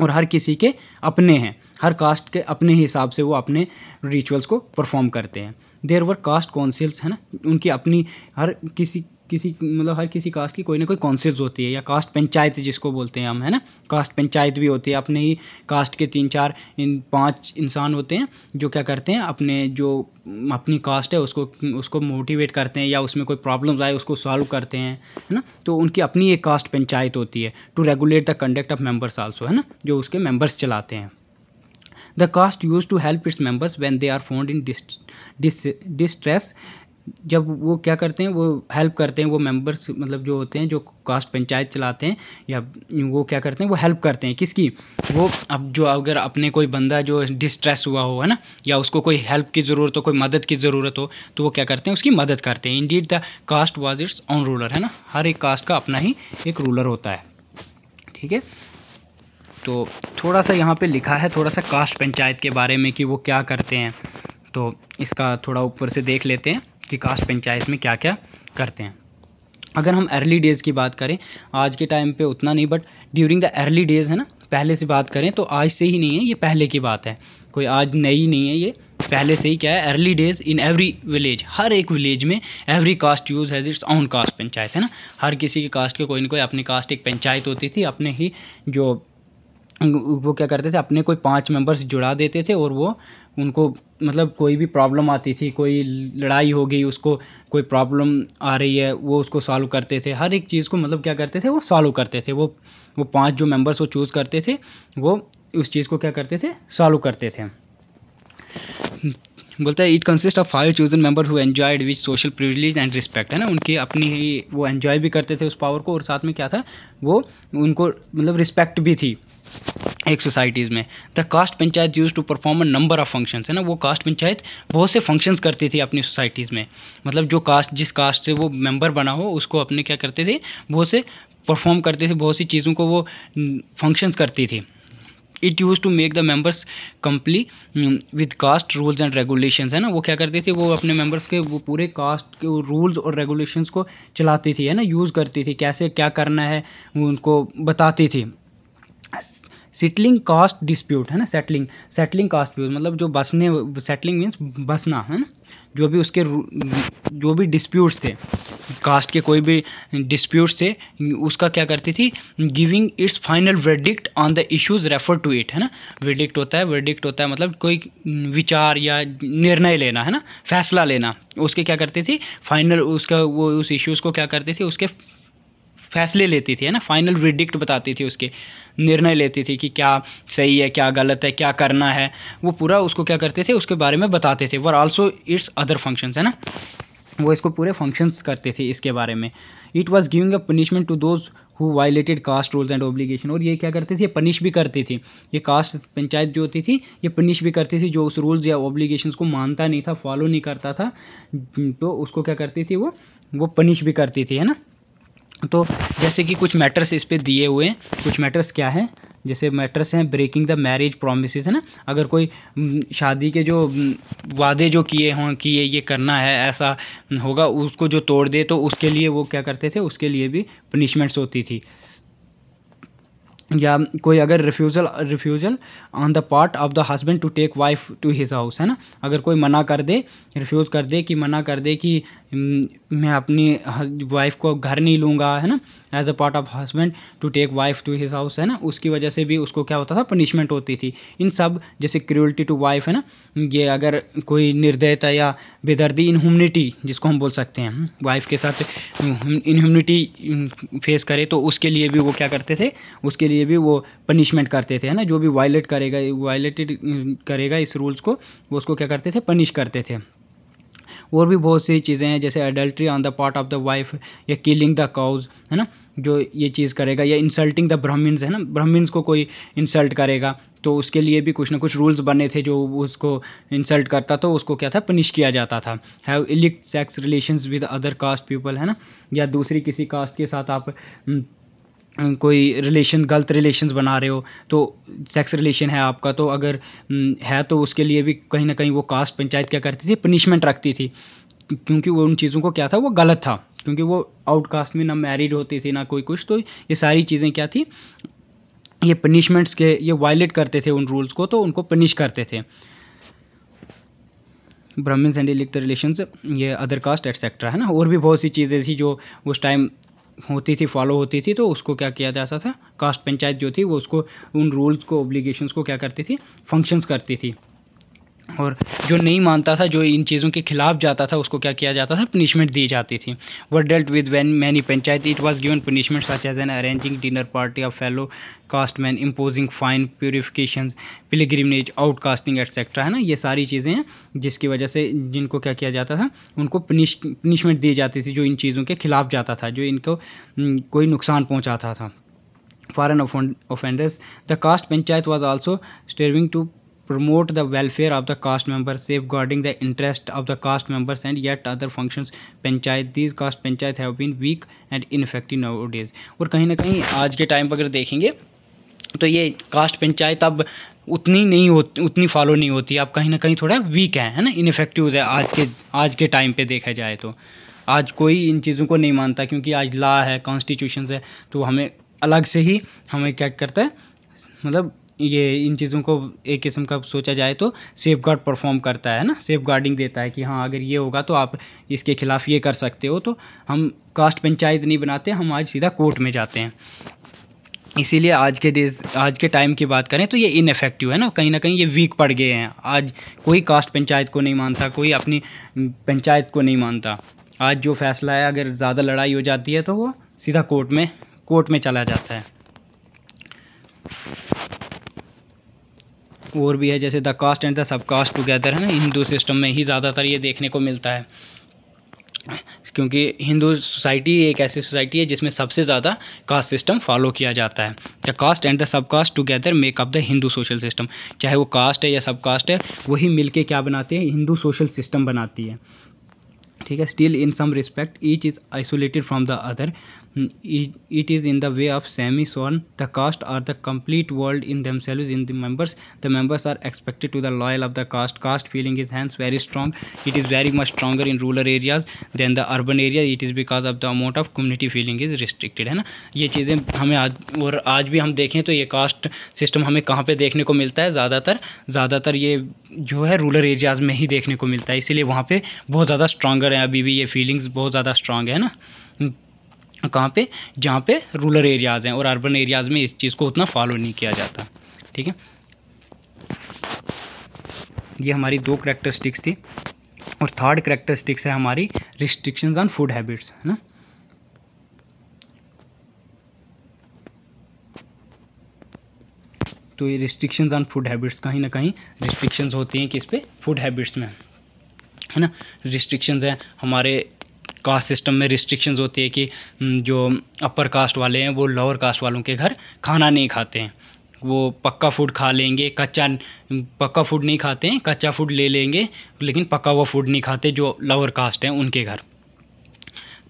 और हर किसी के अपने हैं हर कास्ट के अपने हिसाब से वो अपने रिचुअल्स को परफॉर्म करते हैं देर वर कास्ट काउंसिल्स है ना उनकी अपनी हर किसी किसी मतलब हर किसी कास्ट की कोई ना कोई कॉन्सेप्ट होती है या कास्ट पंचायत जिसको बोलते हैं हम है ना कास्ट पंचायत भी होती है अपने ही कास्ट के तीन चार इन पाँच इंसान होते हैं जो क्या करते हैं अपने जो अपनी कास्ट है उसको उसको मोटिवेट करते हैं या उसमें कोई प्रॉब्लम्स आए उसको सॉल्व करते हैं है ना तो उनकी अपनी एक कास्ट पंचायत होती है to regulate the conduct of members also है ना जो उसके मेंबर्स चलाते हैं the caste use to help its members when they are found in distress जब वो क्या करते हैं वो हेल्प करते हैं वो मेंबर्स मतलब जो होते हैं जो कास्ट पंचायत चलाते हैं या वो क्या करते हैं वो हेल्प करते हैं किसकी वो अब जो अगर अपने कोई बंदा जो डिस्ट्रेस हुआ हो है ना या उसको कोई हेल्प की ज़रूरत हो कोई मदद की ज़रूरत हो तो वो क्या करते हैं उसकी मदद करते हैं indeed the caste was its own ruler है ना हर एक कास्ट का अपना ही एक रूलर होता है ठीक है तो थोड़ा सा यहाँ पर लिखा है थोड़ा सा कास्ट पंचायत के बारे में कि वो क्या करते हैं तो इसका थोड़ा ऊपर से देख लेते हैं कि कास्ट पंचायत में क्या क्या करते हैं अगर हम अर्ली डेज़ की बात करें आज के टाइम पे उतना नहीं but during the early days है ना पहले से बात करें तो आज से ही नहीं है ये पहले की बात है कोई आज नई नहीं है ये पहले से ही क्या है early days in every village हर एक विलेज में every caste use has its own caste panchayat है ना हर किसी की कास्ट के कोई ना कोई अपनी कास्ट एक पंचायत होती थी अपने ही जो वो क्या करते थे अपने कोई पांच मेंबर्स जुड़ा देते थे और वो उनको मतलब कोई भी प्रॉब्लम आती थी कोई लड़ाई हो गई उसको कोई प्रॉब्लम आ रही है वो उसको सॉल्व करते थे हर एक चीज़ को मतलब क्या करते थे वो सॉल्व करते थे वो वो पांच जो मेंबर्स वो चूज़ करते थे वो उस चीज़ को क्या करते थे सॉल्व करते थे बोलता है it consist of five chosen member who enjoyed which social privilege and respect है ना उनकी अपनी ही वो एन्जॉय भी करते थे उस पावर को और साथ में क्या था वो उनको मतलब रिस्पेक्ट भी थी एक सोसाइटीज़ में the caste panchayat use to perform a number of functions है ना वो कास्ट पंचायत बहुत से फंक्शंस करती थी अपनी सोसाइटीज़ में मतलब जो कास्ट जिस कास्ट से वो मेंबर बना हो उसको अपने क्या करते थे बहुत से परफॉर्म करते थे बहुत सी चीज़ों को वो फंक्शंस करती थी it use to make the members comply with caste rules and regulation है ना वो क्या करते थे वो अपने मेम्बर्स के वो पूरे कास्ट के रूल्स और रेगुलेशंस को चलाती थी है ना यूज़ करती थी कैसे क्या करना है उनको बताती थी सिटलिंग कास्ट डिस्प्यूट है ना सेटलिंग सेटलिंग कास्ट डिस्प्यूट मतलब जो बसने सेटलिंग मीन्स बसना है ना जो भी उसके जो भी डिस्प्यूट्स थे कास्ट के कोई भी डिस्प्यूट्स थे उसका क्या करती थी giving its final verdict on the issues refer to it है ना वर्डिक्ट होता है वर्डिक्ट होता है मतलब कोई विचार या निर्णय लेना है ना फैसला लेना उसके क्या करती थी फाइनल उसका वो उस इश्यूज़ को क्या करती थी उसके फैसले लेती थी है ना फाइनल रिडिक्ट बताती थी उसके निर्णय लेती थी कि क्या सही है क्या गलत है क्या करना है वो पूरा उसको क्या करते थे उसके बारे में बताते थे were also its other functions है ना वो इसको पूरे फंक्शंस करते थे इसके बारे में it was giving a punishment to those who violated caste rules and obligation और ये क्या करती थी पनिश भी करती थी ये कास्ट पंचायत जो होती थी ये पनिश भी करती थी जो उस रूल्स या ओब्लीगेशन को मानता नहीं था फॉलो नहीं करता था तो उसको क्या करती थी वो वो पनिश भी करती थी है ना तो जैसे कि कुछ मैटर्स इस पर दिए हुए हैं कुछ मैटर्स क्या हैं जैसे मैटर्स हैं ब्रेकिंग द मैरिज प्रोमिस है ना अगर कोई शादी के जो वादे जो किए हों कि ये ये करना है ऐसा होगा उसको जो तोड़ दे तो उसके लिए वो क्या करते थे उसके लिए भी पनिशमेंट्स होती थी या कोई अगर refusal refusal on the part of the husband to take wife to his house है ना अगर कोई मना कर दे रिफ्यूज़ कर दे कि मना कर दे कि मैं अपनी वाइफ को घर नहीं लूँगा है ना as a part of husband to take wife to his house है ना उसकी वजह से भी उसको क्या होता था पनिशमेंट होती थी इन सब जैसे क्रियल्टी टू वाइफ है ना ये अगर कोई निर्दयता या बेदर्दी इनह्यूमिनिटी जिसको हम बोल सकते हैं वाइफ के साथ इनह्यूमिनिटी फेस करे तो उसके लिए भी वो क्या करते थे उसके लिए भी वो पनिशमेंट करते थे है ना जो भी वायलेट करेगा वायलेटेड करेगा इस रूल्स को वो उसको क्या करते थे पनिश करते थे और भी बहुत सी चीज़ें हैं जैसे adultery on the part of the wife या किलिंग द काउज है ना जो ये चीज़ करेगा या इंसल्टिंग द ब्राह्मिन्स है ना ब्राह्मिन्स को कोई इंसल्ट करेगा तो उसके लिए भी कुछ ना कुछ रूल्स बने थे जो उसको इंसल्ट करता तो उसको क्या था पनिश किया जाता था हैव इलिक sex relations with other caste people है ना या दूसरी किसी कास्ट के साथ आप हम्म, कोई रिलेशन गलत रिलेशन बना रहे हो तो सेक्स रिलेशन है आपका तो अगर हम्म, है तो उसके लिए भी कहीं ना कहीं वो कास्ट पंचायत क्या करती थी पनिशमेंट रखती थी क्योंकि वो उन चीज़ों को क्या था वो गलत था क्योंकि वो आउटकास्ट में ना मैरिड होती थी ना कोई कुछ तो ये सारी चीज़ें क्या थी ये पनिशमेंट्स के ये वायलेट करते थे उन रूल्स को तो उनको पनिश करते थे ब्राह्मण्स एंड इलिक्त रिलेशन ये अदर कास्ट एटसेट्रा है ना और भी बहुत सी चीज़ें थी जो उस टाइम होती थी फॉलो होती थी तो उसको क्या किया जाता था कास्ट पंचायत जो थी वो उसको उन रूल्स को ऑब्लिगेशंस को क्या करती थी फंक्शंस करती थी और जो नहीं मानता था जो इन चीज़ों के खिलाफ जाता था उसको क्या किया जाता था पनिशमेंट दी जाती थी were dealt with when many panchayat it was given punishment such as an arranging dinner party of fellow caste man imposing fine purification out outcasting etcetera है ना ये सारी चीज़ें हैं जिसकी वजह से जिनको क्या किया जाता था उनको पनिश पनिशमेंट दी जाती थी जो इन चीज़ों के खिलाफ जाता था जो इनको कोई नुकसान पहुँचाता था foreign offenders the caste panchayat was also striving to promote the welfare of the caste member safeguarding the interest of the caste members and yet other functions panchayat these caste panchayat have been weak and ineffective nowadays और कहीं ना कहीं आज के time पर अगर देखेंगे तो ये कास्ट पंचायत अब उतनी नहीं होती उतनी फॉलो नहीं होती अब कहीं ना कहीं थोड़ा वीक है है ना इनफेक्टिव है आज के आज के टाइम पे देखा जाए तो आज कोई इन चीज़ों को नहीं मानता क्योंकि आज लॉ है कॉन्स्टिट्यूशन है तो हमें अलग से ही हमें क्या करता है मतलब ये इन चीज़ों को एक किस्म का सोचा जाए तो सेफ गार्ड परफॉर्म करता है ना सेफ गार्डिंग देता है कि हाँ अगर ये होगा तो आप इसके खिलाफ ये कर सकते हो तो हम कास्ट पंचायत नहीं बनाते हम आज सीधा कोर्ट में जाते हैं इसीलिए आज के डेज आज के टाइम की बात करें तो ये इनफेक्टिव है ना कहीं ना कहीं ये वीक पड़ गए हैं आज कोई कास्ट पंचायत को नहीं मानता कोई अपनी पंचायत को नहीं मानता आज जो फैसला है अगर ज़्यादा लड़ाई हो जाती है तो वो सीधा कोर्ट में कोर्ट में चला जाता है और भी है जैसे the caste and the sub caste together है ना हिंदू सिस्टम में ही ज़्यादातर ये देखने को मिलता है क्योंकि हिंदू सोसाइटी एक ऐसी सोसाइटी है जिसमें सबसे ज़्यादा कास्ट सिस्टम फॉलो किया जाता है the caste and the sub caste together make up the Hindu social system चाहे वो कास्ट है या सब कास्ट है वही मिलके क्या बनाते हैं हिंदू सोशल सिस्टम बनाती है ठीक है still in some respect each is isolated from the other it is in the way of semi-sworn. The caste are the complete world in themselves in the members. The members are expected to the loyal of the caste. Caste feeling is hence very strong. It is very much stronger in rural areas than the urban area. It is because of the amount of community feeling is restricted है ना ये चीज़ें हमें आज और आज भी हम देखें तो ये कास्ट सिस्टम हमें कहाँ पे देखने को मिलता है ज़्यादातर ज़्यादातर ये जो है रूरल एरियाज़ में ही देखने को मिलता है इसीलिए वहाँ पे बहुत ज़्यादा स्ट्रांगर है अभी भी ये फीलिंग्स बहुत ज़्यादा स्ट्रांग है ना कहाँ पे जहाँ पे रूरल एरियाज़ हैं और अर्बन एरियाज़ में इस चीज़ को उतना फॉलो नहीं किया जाता ठीक है ये हमारी दो करेक्टरिस्टिक्स थी और थर्ड करेक्टरिस्टिक्स है हमारी रिस्ट्रिक्शंस ऑन फूड हैबिट्स है ना तो ये रिस्ट्रिक्शंस ऑन फूड हैबिट्स कहीं ना कहीं रिस्ट्रिक्शंस होती हैं कि इस पर फूड हैबिट्स में है ना रिस्ट्रिक्शंस हैं हमारे कास्ट सिस्टम में रिस्ट्रिक्शंस होती है कि हम्म, जो अपर कास्ट वाले हैं वो लोअर कास्ट वालों के घर खाना नहीं खाते हैं वो पक्का फूड खा लेंगे कच्चा पक्का फूड नहीं खाते हैं कच्चा फूड ले लेंगे लेकिन पक्का हुआ फूड नहीं खाते जो लोअर कास्ट हैं उनके घर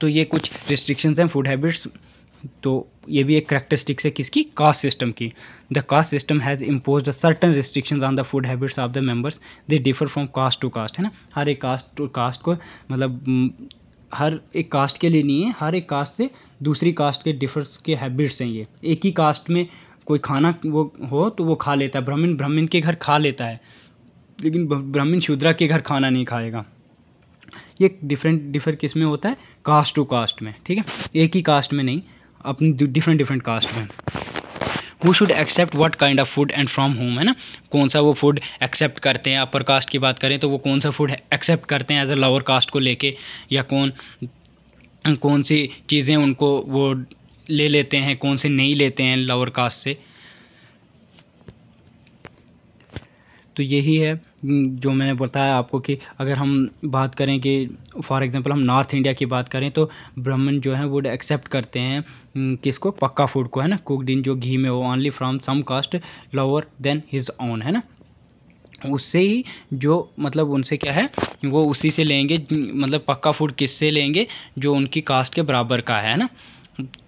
तो ये कुछ रिस्ट्रिक्शंस हैं फूड हैबिट्स तो ये भी एक करेक्टरिस्टिक्स है किसकी कास्ट सिस्टम की the caste system has impose a certain restriction on the food habits of the members they differ from caste to caste है ना हर एक कास्ट टू कास्ट को मतलब हर एक कास्ट के लिए नहीं है हर एक कास्ट से दूसरी कास्ट के डिफरेंस के हैबिट्स हैं ये एक ही कास्ट में कोई खाना वो हो तो वो खा लेता है ब्राह्मण ब्राह्मण के घर खा लेता है लेकिन ब्राह्मण शूद्रा के घर खाना नहीं खाएगा ये डिफरेंट डिफर किस में होता है कास्ट टू कास्ट में ठीक है एक ही कास्ट में नहीं अपनी डिफरेंट डिफरेंट कास्ट में who should accept what kind of food and from whom है ना कौन सा वो फूड एक्सेप्ट करते हैं अपर कास्ट की बात करें तो वो कौन सा फूड एक्सेप्ट करते हैं एज अ लोअर कास्ट को लेके या कौन कौन सी चीज़ें उनको वो ले लेते हैं कौन से नहीं लेते हैं लोअर कास्ट से तो यही है जो मैंने बताया आपको कि अगर हम बात करें कि फॉर एग्ज़ाम्पल हम नॉर्थ इंडिया की बात करें तो ब्राह्मण जो है वो एक्सेप्ट करते हैं किसको पक्का फूड को है ना कुकड इन जो घी में हो only from some caste lower than his own है ना उससे ही जो मतलब उनसे क्या है वो उसी से लेंगे मतलब पक्का फूड किससे लेंगे जो उनकी कास्ट के बराबर का है ना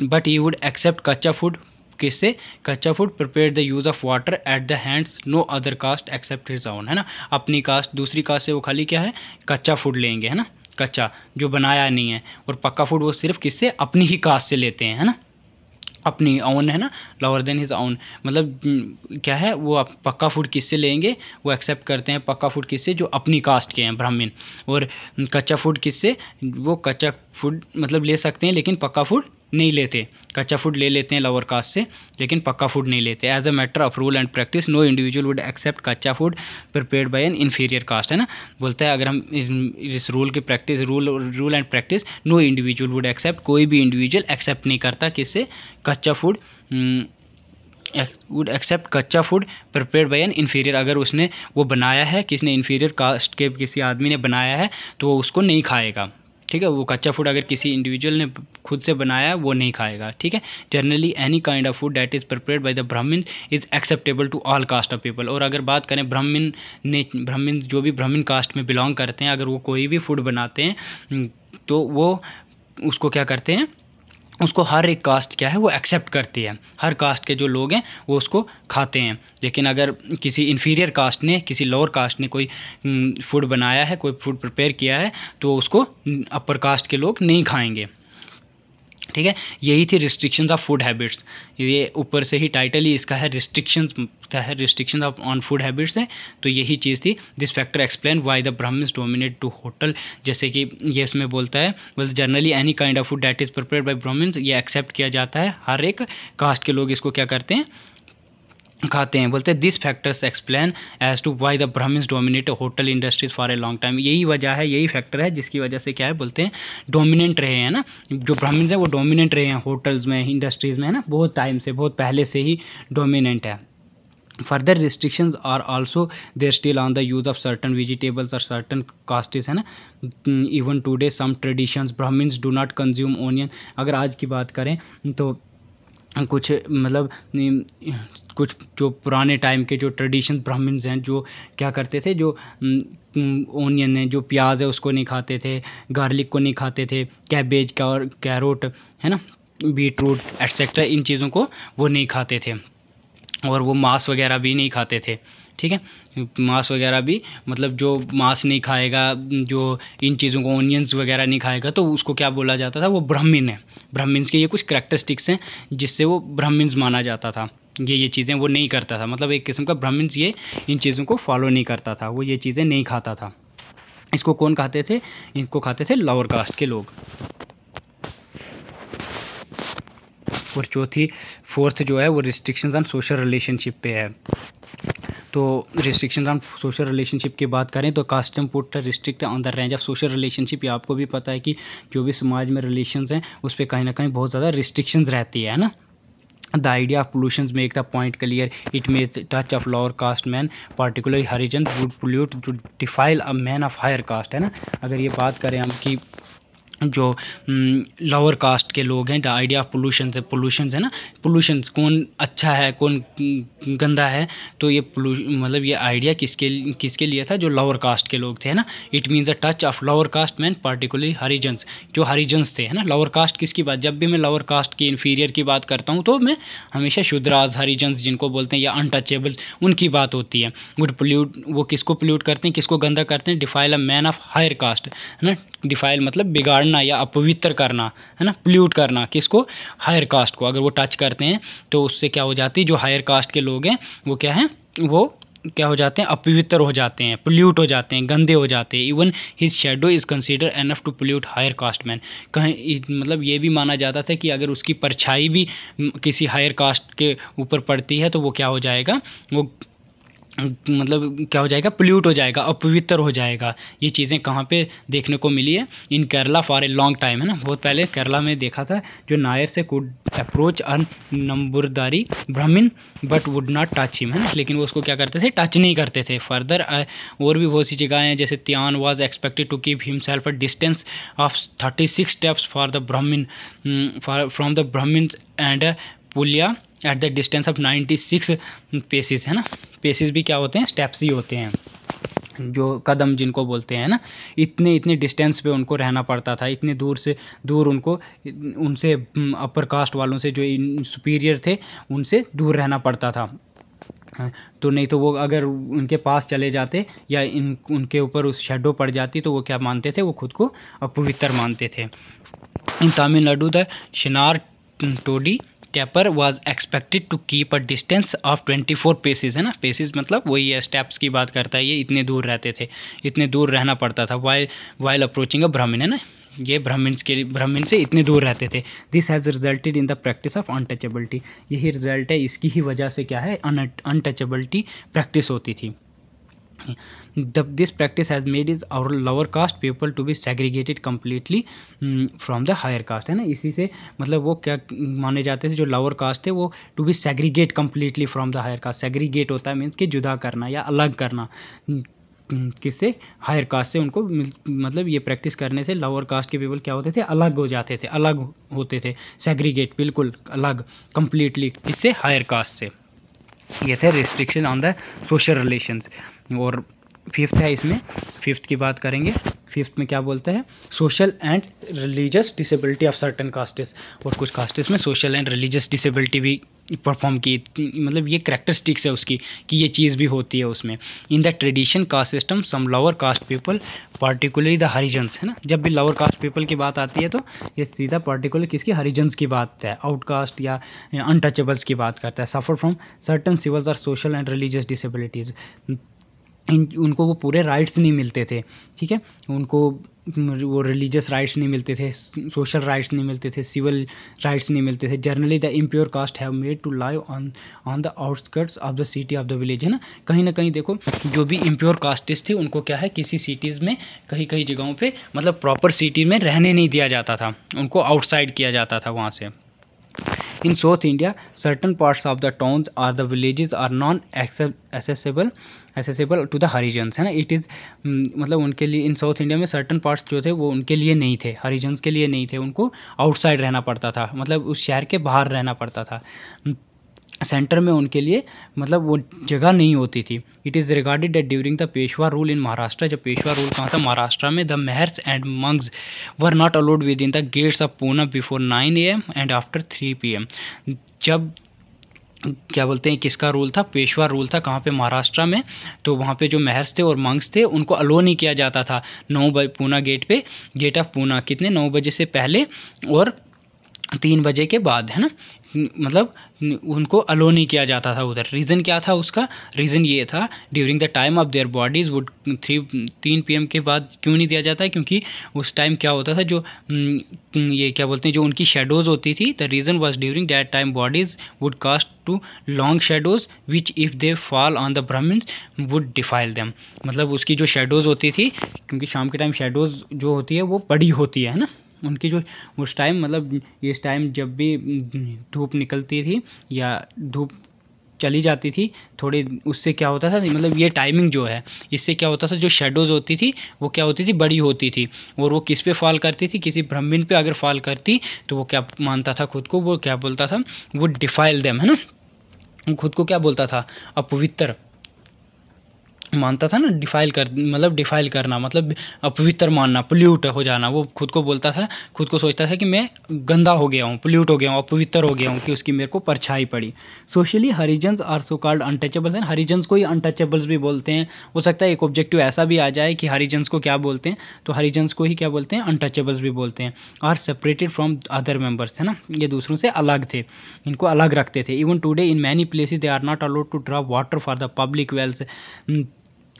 but he would accept kachcha food किससे kachcha food prepare the use of water at the hands no other caste except his own है ना अपनी कास्ट दूसरी कास्ट से वो खाली क्या है कच्चा फूड लेंगे है ना कच्चा जो बनाया नहीं है और पक्का फूड वो सिर्फ किससे अपनी ही कास्ट से लेते हैं है ना अपनी ओन है ना लोअर देन हिज ओन मतलब हम्म, क्या है वो आप पक्का फूड किससे लेंगे वो एक्सेप्ट करते हैं पक्का फूड किससे जो अपनी कास्ट के हैं ब्राह्मण और कच्चा फूड किससे वो कच्चा फूड मतलब ले सकते हैं लेकिन पक्का फूड नहीं लेते कच्चा फूड ले लेते हैं लोअर कास्ट से लेकिन पक्का फूड नहीं लेते as a matter of rule and practice no individual would accept kachcha food prepare by an inferior caste है ना बोलता है अगर हम इस रूल की practice rule rule and practice no individual would accept कोई भी इंडिविजुअल एक्सेप्ट नहीं करता किसे kachcha food would accept kachcha food prepare by an inferior अगर उसने वो बनाया है किसने इन्फीरियर कास्ट के किसी आदमी ने बनाया है तो वो उसको नहीं खाएगा ठीक है वो कच्चा फूड अगर किसी इंडिविजुअल ने खुद से बनाया वो नहीं खाएगा ठीक है generally any kind of food that is prepare by the Brahmin is acceptable to all caste of people और अगर बात करें ब्राह्मण ने ब्राह्मण जो भी ब्राह्मण कास्ट में बिलोंग करते हैं अगर वो कोई भी फूड बनाते हैं तो वो उसको क्या करते हैं उसको हर एक कास्ट क्या है वो एक्सेप्ट करती है हर कास्ट के जो लोग हैं वो उसको खाते हैं लेकिन अगर किसी इन्फीरियर कास्ट ने किसी लोअर कास्ट ने कोई फूड हम्म, बनाया है कोई फूड प्रिपेयर किया है तो उसको अपर हम्म, कास्ट के लोग नहीं खाएंगे ठीक है यही थी रिस्ट्रिक्शंस ऑफ फूड हैबिट्स ये ऊपर से ही टाइटल ही इसका है रिस्ट्रिक्शंस का है restriction of on food habits है तो यही चीज़ थी this factor explain why the Brahmins dominate to hotel जैसे कि ये इसमें बोलता है बोल generally any kind of food that is prepare by Brahmins ये एक्सेप्ट किया जाता है हर एक कास्ट के लोग इसको क्या करते हैं खाते हैं बोलते हैं this factors explain as to why the Brahmins dominate hotel industries for a long time यही वजह है यही फैक्टर है जिसकी वजह से क्या है बोलते हैं डोमिनेंट रहे हैं ना जो ब्राह्मण्स हैं वो डोमिनेंट रहे हैं होटल्स में इंडस्ट्रीज़ में है ना बहुत टाइम से बहुत पहले से ही डोमिनेंट है further restrictions are also there still on the use of certain vegetables और सर्टन कास्टिस है ना even today some traditions Brahmins do not consume onion अगर आज की बात करें तो कुछ मतलब कुछ जो पुराने टाइम के जो ट्रेडिशन ब्राह्मण्स हैं जो क्या करते थे जो ओनियन है जो प्याज है उसको नहीं खाते थे गार्लिक को नहीं खाते थे कैबेज का और कैरोट है ना बीट रूट एट्सेट्रा इन चीज़ों को वो नहीं खाते थे और वो मांस वगैरह भी नहीं खाते थे ठीक है मांस वगैरह भी मतलब जो मांस नहीं खाएगा जो इन चीज़ों को ओनियंस वगैरह नहीं खाएगा तो उसको क्या बोला जाता था वो ब्राह्मण है ब्राह्मीन्स के ये कुछ करेक्टरिस्टिक्स हैं जिससे वो ब्राह्मीन्स माना जाता था ये ये चीज़ें वो नहीं करता था मतलब एक किस्म का ब्राह्मीन्स ये इन चीज़ों को फॉलो नहीं करता था वो ये चीज़ें नहीं खाता था इसको कौन खाते थे इनको खाते थे लोअर कास्ट के लोग और चौथी फोर्थ जो है वो रिस्ट्रिक्शंस ऑन सोशल रिलेशनशिप पे है तो रिस्ट्रिक्शन ऑन सोशल रिलेशनशिप की बात करें तो caste put restrict on the range of social relationship ये आपको भी पता है कि जो भी समाज में रिलेशंस हैं उस पर कहीं ना कहीं बहुत ज़्यादा रिस्ट्रिक्शंस रहती है ना the idea of pollution make the point clear it may touch of lower caste man particular Harijan would pollute to defile a man of higher caste है ना अगर ये बात करें हम कि जो लोअर हम्म, कास्ट के लोग हैं द आइडिया ऑफ पोल्यूशन है पोल्यूशन है ना पोल्यूशन कौन अच्छा है कौन हम्म, गंदा है तो ये मतलब ये आइडिया किसके किसके लिए था जो लोअर कास्ट के लोग थे है ना it means a touch of lower caste man particularly Harijans जो हरिजन्स थे है ना लोअर कास्ट किसकी बात जब भी मैं लोअर कास्ट की इन्फीरियर की बात करता हूँ तो मैं हमेशा शुद्राज हरिजन्स जिनको बोलते हैं या अनटचेबल्स उनकी बात होती है वुड पोल्यूट वो किसको पोल्यूट करते हैं किसको गंदा करते हैं defile a man of higher caste है ना डिफाइल मतलब बिगाड़ना करना या अपवित्र करना है ना पोल्यूट करना किसको हायर कास्ट को अगर वो टच करते हैं तो उससे क्या हो जाती है जो हायर कास्ट के लोग हैं वो क्या है वो क्या हो जाते हैं अपवित्र हो जाते हैं पोल्यूट हो जाते हैं गंदे हो जाते हैं even his shadow is consider enough to pollute higher caste man कहीं मतलब ये भी माना जाता था कि अगर उसकी परछाई भी किसी हायर कास्ट के ऊपर पड़ती है तो वो क्या हो जाएगा वो मतलब क्या हो जाएगा पोल्यूट हो जाएगा अपवित्र हो जाएगा ये चीज़ें कहाँ पे देखने को मिली है in Kerala for a long time है ना बहुत पहले केरला में देखा था जो नायर से could approach an Nambudiri Brahmin but would not touch him है ना लेकिन वो उसको क्या करते थे टच नहीं करते थे फर्दर और भी बहुत सी जगहें हैं जैसे Tiyan was expected to keep himself a distance of thirty six steps for the for from the Brahmin and Pulaya at the distance of ninety six paces है ना पेसिस भी क्या होते हैं स्टेप्स ही होते हैं जो कदम जिनको बोलते हैं ना इतने इतने डिस्टेंस पे उनको रहना पड़ता था इतने दूर से दूर उनको उनसे अपर कास्ट वालों से जो सुपीरियर थे उनसे दूर रहना पड़ता था तो नहीं तो वो अगर उनके पास चले जाते या इन उनके ऊपर उस शेडो पड़ जाती तो वो क्या मानते थे वो खुद को अपवित्र मानते थे इन Tamil Nadu the शिनार टोडी stepper was expected to keep a distance of 24 passage है ना पेसेज मतलब वही है स्टेप्स की बात करता है ये इतने दूर रहते थे इतने दूर रहना पड़ता था वाइल वाइल अप्रोचिंग अ ब्राह्मण है ना ये ब्राह्मण के ब्राह्मण से इतने दूर रहते थे this has resulted in the practice of untouchability यही रिजल्ट है इसकी ही वजह से क्या है अनटचेबिलिटी प्रैक्टिस होती थी this practice has made is our lower caste people to be segregated completely from the higher caste है ना इसी से मतलब वो क्या माने जाते थे जो लोअर कास्ट थे वो to be segregate completely from the higher caste segregate होता है मीन्स कि जुदा करना या अलग करना किससे हायर कास्ट से उनको मतलब ये प्रैक्टिस करने से लोअर कास्ट के पीपल क्या होते थे अलग हो जाते थे अलग होते थे सेग्रीगेट बिल्कुल अलग कम्प्लीटली किससे हायर कास्ट से ये थे restriction on the social relation और फिफ्थ है इसमें फिफ्थ की बात करेंगे फिफ्थ में क्या बोलते हैं social and religious disability of certain castes और कुछ कास्टेस में सोशल एंड रिलीजियस डिसेबिलिटी भी परफॉर्म की मतलब ये करेक्टरिस्टिक्स है उसकी कि ये चीज़ भी होती है उसमें in the tradition caste system some lower caste people particularly the Harijans है ना जब भी लोअर कास्ट पीपल की बात आती है तो ये सीधा पार्टिकुलर किसकी हरिजन्स की बात है आउटकास्ट या अनटचेबल्स की बात करता है सफ़र फ्रॉम सर्टन सिवल्स और social and religious disabilities in उनको वो पूरे राइट्स नहीं मिलते थे ठीक है उनको वो रिलीजियस राइट्स नहीं मिलते थे सोशल राइट्स नहीं मिलते थे सिविल राइट्स नहीं मिलते थे generally the impure caste have made to live on on the outskirts of the city of the village है ना कहीं ना कहीं देखो जो भी इम्प्योर कास्टिस्ट थे उनको क्या है किसी सिटीज़ में कहीं कहीं जगहों पे मतलब प्रॉपर सिटी में रहने नहीं दिया जाता था उनको आउटसाइड किया जाता था वहाँ से in south India certain parts of the towns or the villages are non accessible accessible to the Harijans है ना इट इज़ mm, मतलब उनके लिए इन साउथ इंडिया में सर्टन पार्ट्स जो थे वो उनके लिए नहीं थे हरिजन्स के लिए नहीं थे उनको आउटसाइड रहना पड़ता था मतलब उस शहर के बाहर रहना पड़ता था सेंटर में उनके लिए मतलब वो जगह नहीं होती थी it is regarded that during the Peshwa rule in Maharashtra जब पेशवा रूल कहाँ था महाराष्ट्र में the Mahars and Mangs were not allowed within the gates of Poona before nine A M and after three P M जब क्या बोलते हैं किसका रूल था पेशवा रूल था कहाँ पे महाराष्ट्र में तो वहाँ पे जो महर्स थे और मंग्स थे उनको अलो नहीं किया जाता था नौ बजे पूना गेट पे गेट ऑफ पूना कितने नौ बजे से पहले और तीन बजे के बाद है ना मतलब उनको अलो नहीं किया जाता था उधर रीज़न क्या था उसका रीज़न ये था during the time of their bodies would three तीन पी के बाद क्यों नहीं दिया जाता है क्योंकि उस टाइम क्या होता था जो ये क्या बोलते हैं जो उनकी शेडोज़ होती थी the reason was during that time bodies would cast too long shadows which if they fall on the Brahmins would defile them मतलब उसकी जो शेडोज़ होती थी क्योंकि शाम के टाइम शेडोज़ जो होती है वो बड़ी होती है ना उनकी जो उस टाइम मतलब इस टाइम जब भी धूप निकलती थी या धूप चली जाती थी थोड़ी उससे क्या होता था मतलब ये टाइमिंग जो है इससे क्या होता था जो शेडोज़ होती थी वो क्या होती थी बड़ी होती थी और वो किस पे फॉल करती थी किसी ब्रह्मिन पे अगर फॉल करती तो वो क्या मानता था खुद को वो क्या बोलता था वो डिफाइल देम है ना खुद को क्या बोलता था अपवित्र मानता था ना डिफाइल कर मतलब डिफाइल करना मतलब अपवित्र मानना पोल्यूट हो जाना वो खुद को बोलता था खुद को सोचता था कि मैं गंदा हो गया हूँ पोल्यूट हो गया हूँ अपवित्र हो गया हूँ कि उसकी मेरे को परछाई पड़ी socially Harijans are so called untouchables and Harijans को ही अनटचेबल्स भी बोलते हैं हो सकता है एक ऑब्जेक्टिव ऐसा भी आ जाए कि हरिजन्स को क्या बोलते हैं तो हरिजन्स को ही क्या बोलते हैं अनटचेबल्स भी बोलते हैं are separated from other members है ना ये दूसरों से अलग थे इनको अलग रखते थे even today in many places they are not allowed to draw water for the public wells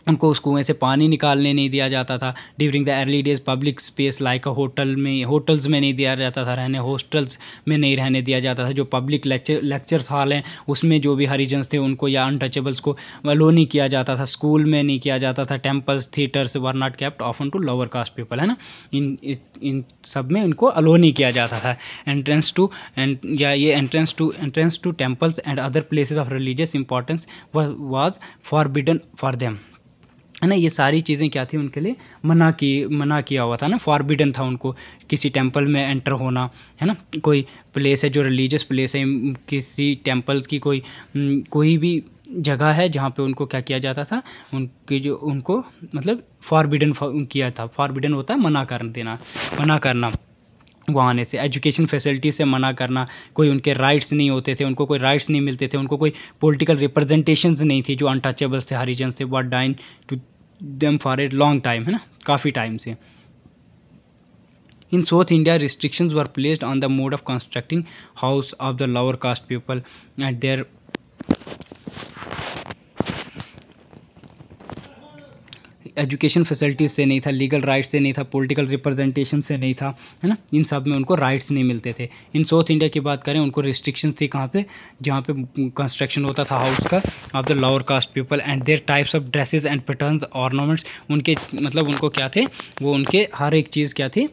उनको उस कुएँ से पानी निकालने नहीं दिया जाता था during the early days public space like hotel में होटल्स में नहीं दिया जाता था रहने हॉस्टल्स में नहीं रहने दिया जाता था जो पब्लिक लेक्चर लेक्चर हॉल हैं उसमें जो भी हरिजन्स थे उनको या अनटचेबल्स को अलो नहीं किया जाता था स्कूल में नहीं किया जाता था temples theatres were not kept open to lower caste people है ना इन इन सब में इनको अलो नहीं किया जाता था एंट्रेंस टू एंड या ये entrance to entrance to temples and other places of religious importance was forbidden for them है ना ये सारी चीज़ें क्या थी उनके लिए मना की मना किया हुआ था ना फॉरबिडन था उनको किसी टेम्पल में एंटर होना है ना कोई प्लेस है जो रिलीजियस प्लेस है किसी टेम्पल की कोई हम्म, कोई भी जगह है जहाँ पे उनको क्या किया जाता था उनकी जो उनको मतलब फॉरबिडन किया था फॉरबिडन होता है मना कर देना मना करना वहाँ आने से एजुकेशन फैसिलिटी से मना करना कोई उनके राइट्स नहीं होते थे उनको कोई राइट्स नहीं मिलते थे उनको कोई पॉलिटिकल रिप्रेजेंटेशंस नहीं थी जो अनटचेबल्स थे हरिजन से was denied to Them for a long time, है ना काफ़ी टाइम से In South India, restrictions were placed on the mode of constructing house of the lower caste people and their education facilities से नहीं था legal rights से नहीं था पॉलिटिकल रिप्रेजेंटेशन से नहीं था है ना इन सब में उनको राइट्स नहीं मिलते थे इन साउथ इंडिया की बात करें उनको रिस्ट्रिक्शन थी कहाँ पे जहाँ पे कंस्ट्रक्शन होता था हाउस का of the lower caste people and their types of dresses and pattern ornaments उनके मतलब उनको क्या थे वो उनके हर एक चीज़ क्या थी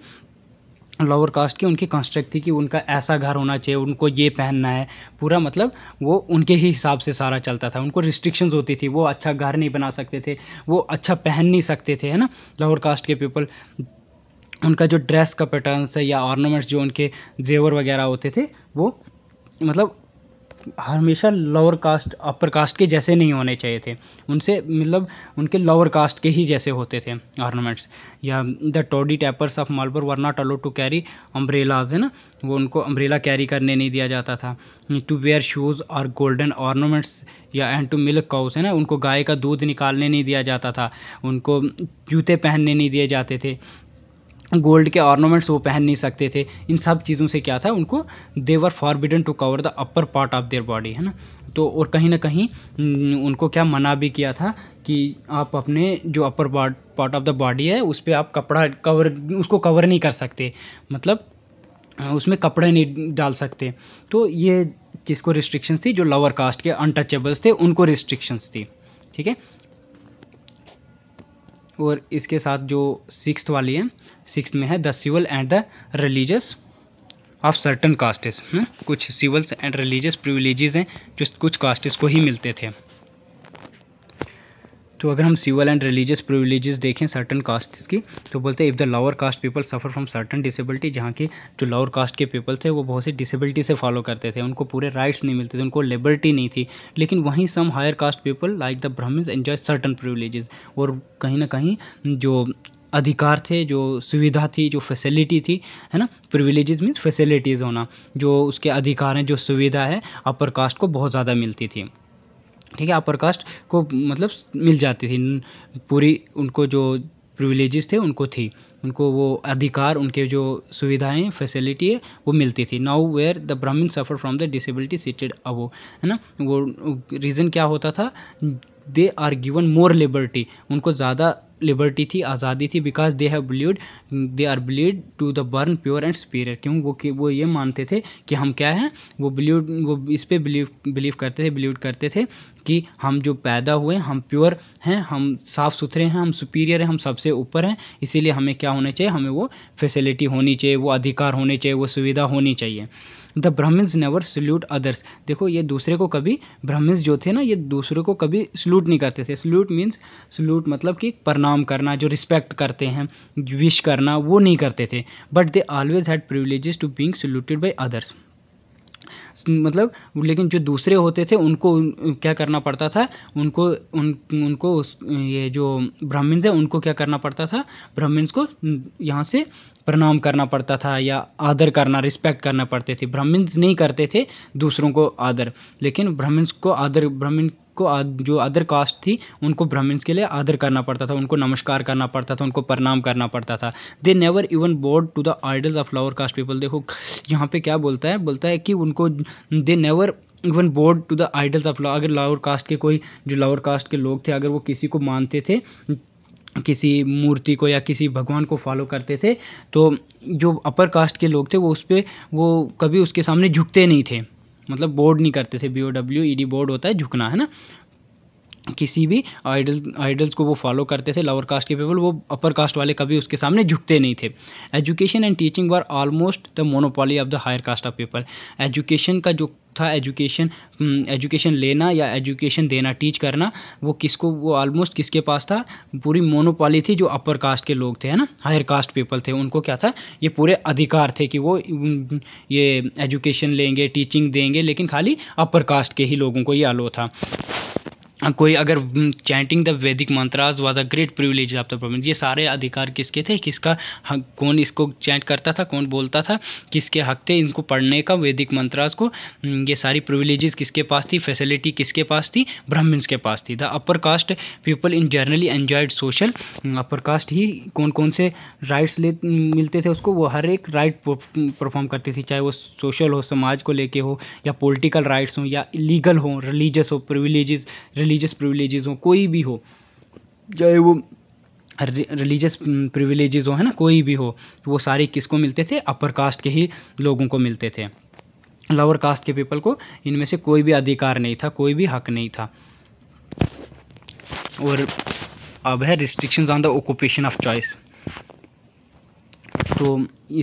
लोअर कास्ट की उनकी कंस्ट्रक्ट थी कि उनका ऐसा घर होना चाहिए उनको ये पहनना है पूरा मतलब वो उनके ही हिसाब से सारा चलता था उनको रिस्ट्रिक्शंस होती थी वो अच्छा घर नहीं बना सकते थे वो अच्छा पहन नहीं सकते थे है ना लोअर कास्ट के पीपल उनका जो ड्रेस का पैटर्न था या ऑर्नामेंट्स जो उनके जेवर वगैरह होते थे वो मतलब हमेशा लोअर कास्ट अपर कास्ट के जैसे नहीं होने चाहिए थे उनसे मतलब उनके लोअर कास्ट के ही जैसे होते थे आर्नामेंट्स या the toddy tappers of Malabar were not allowed to carry umbrellas है ना वो उनको अम्ब्रेला कैरी करने नहीं दिया जाता था टू वेयर शूज़ और गोल्डन ऑर्नामेंट्स या एंड टू मिल्क काउस है ना उनको गाय का दूध निकालने नहीं दिया जाता था उनको जूते पहनने नहीं दिए जाते थे गोल्ड के ऑर्नामेंट्स वो पहन नहीं सकते थे इन सब चीज़ों से क्या था उनको they were forbidden to cover the upper part of their body है ना तो और कहीं ना कहीं उनको क्या मना भी किया था कि आप अपने जो upper part of the body है उस पर आप कपड़ा कवर उसको कवर नहीं कर सकते मतलब उसमें कपड़े नहीं डाल सकते तो ये किसको रिस्ट्रिक्शंस थी जो लोअर कास्ट के अनटचेबल्स थे उनको रिस्ट्रिक्शंस थी ठीक है और इसके साथ जो सिक्स वाली है सिक्स में है the civil and the religious of certain castes कुछ सिविल्स एंड रिलीजियस प्रिविलेजेस हैं जो कुछ कास्टेस को ही मिलते थे तो अगर हम सिविल एंड रिलीजियस प्रिविलेज़ देखें सर्टन कास्ट की तो बोलते हैं if the lower caste people suffer from certain disability जहाँ की जो लोअर कास्ट के पीपल थे वो बहुत सी डिसेबिलिटी से फॉलो करते थे उनको पूरे राइट्स नहीं मिलते थे उनको लिबर्टी नहीं थी लेकिन वहीं some higher caste people like the Brahmins enjoy certain privilege और कहीं ना कहीं जो अधिकार थे जो सुविधा थी जो फैसिलिटी थी है ना प्रिविलेजेस मीन्स फैसिलिटीज़ होना जो उसके अधिकार हैं जो सुविधा है अपर कास्ट को बहुत ज़्यादा मिलती थी ठीक है अपर कास्ट को मतलब मिल जाती थी पूरी उनको जो प्रिविलेजेस थे उनको थी उनको वो अधिकार उनके जो सुविधाएं फैसिलिटी है वो मिलती थी now where the Brahmin suffer from the disability seated above है ना वो रीज़न क्या होता था they are given more liberty उनको ज़्यादा लिबर्टी थी आज़ादी थी because they have believe they are believe to the born pure and superior क्यों वो वो ये मानते थे कि हम क्या हैं वो बिलीव वो इस पर बिलीव बिलीव करते थे बिलीव करते थे कि हम जो पैदा हुए हम प्योर हैं हम साफ़ सुथरे हैं हम सुपीरियर हैं हम सबसे ऊपर हैं इसीलिए हमें क्या होना चाहिए हमें वो फैसिलिटी होनी चाहिए वो अधिकार होने चाहिए वो सुविधा होनी चाहिए the Brahmins never salute others देखो ये दूसरे को कभी ब्राह्मण्स जो थे ना ये दूसरे को कभी सल्यूट नहीं करते थे सल्यूट मीन्स सल्यूट मतलब कि प्रणाम करना जो रिस्पेक्ट करते हैं विश करना वो नहीं करते थे but they always had privileges to being saluted by others मतलब लेकिन जो दूसरे होते थे उनको क्या करना पड़ता था उनको उन उनको उस ये जो ब्राह्मण्स है उनको क्या करना पड़ता था ब्राह्मण्स को यहाँ से प्रणाम करना पड़ता था या आदर करना रिस्पेक्ट करना पड़ते थे ब्राह्मण्स नहीं करते थे दूसरों को आदर लेकिन ब्राह्मण्स को आदर ब्राह्मण को जो अदर कास्ट थी उनको ब्राह्मण्स के लिए आदर करना पड़ता था उनको नमस्कार करना पड़ता था उनको प्रणाम करना पड़ता था they never even bowed to the idols of lower caste people देखो यहाँ पे क्या बोलता है बोलता है कि उनको they never even bowed to the idols of अगर लोअर कास्ट के कोई जो लोअर कास्ट के लोग थे अगर वो किसी को मानते थे किसी मूर्ति को या किसी भगवान को फॉलो करते थे तो जो अपर कास्ट के लोग थे वो उस पर वो कभी उसके सामने झुकते नहीं थे मतलब बोर्ड नहीं करते थे B O W E D bowed होता है झुकना है ना किसी भी आइडल आइडल्स को वो फॉलो करते थे लोअर कास्ट के पीपल वो अपर कास्ट वाले कभी उसके सामने झुकते नहीं थे education and teaching were almost the monopoly of the higher caste of people education का जो था एजुकेशन एजुकेशन लेना या एजुकेशन देना टीच करना वो किसको वो ऑलमोस्ट किसके पास था पूरी मोनोपाली थी जो अपर कास्ट के लोग थे है ना हायर कास्ट पीपल थे उनको क्या था ये पूरे अधिकार थे कि वो ये एजुकेशन लेंगे टीचिंग देंगे लेकिन खाली अपर कास्ट के ही लोगों को ये अलो था हाँ, कोई अगर chanting the Vedic mantras was a great privilege of the province ये सारे अधिकार किसके थे किसका हक कौन इसको चैंट करता था कौन बोलता था किसके हक थे इनको पढ़ने का वैदिक मंत्राज को हम्म, ये सारी प्रिविलेजेस किसके पास थी फैसिलिटी किसके पास थी ब्राह्मण्स के पास थी the upper caste people in generally enjoyed social upper caste ही कौन कौन से राइट्स ले मिलते थे उसको वो हर एक राइट परफॉर्म करती थी चाहे वो सोशल हो समाज को लेके हो या पोलिटिकल राइट्स हो या लीगल हो रिलीजस हो प्रिविलेजेस रिलीजियस प्रिविलेजेस हो कोई भी हो चाहे वो रिलीजियस प्रिविलेजेस हो है ना कोई भी हो तो वो सारे किसको मिलते थे अपर कास्ट के ही लोगों को मिलते थे लोअर कास्ट के पीपल को इनमें से कोई भी अधिकार नहीं था कोई भी हक नहीं था और अब है restrictions on the occupation of choice तो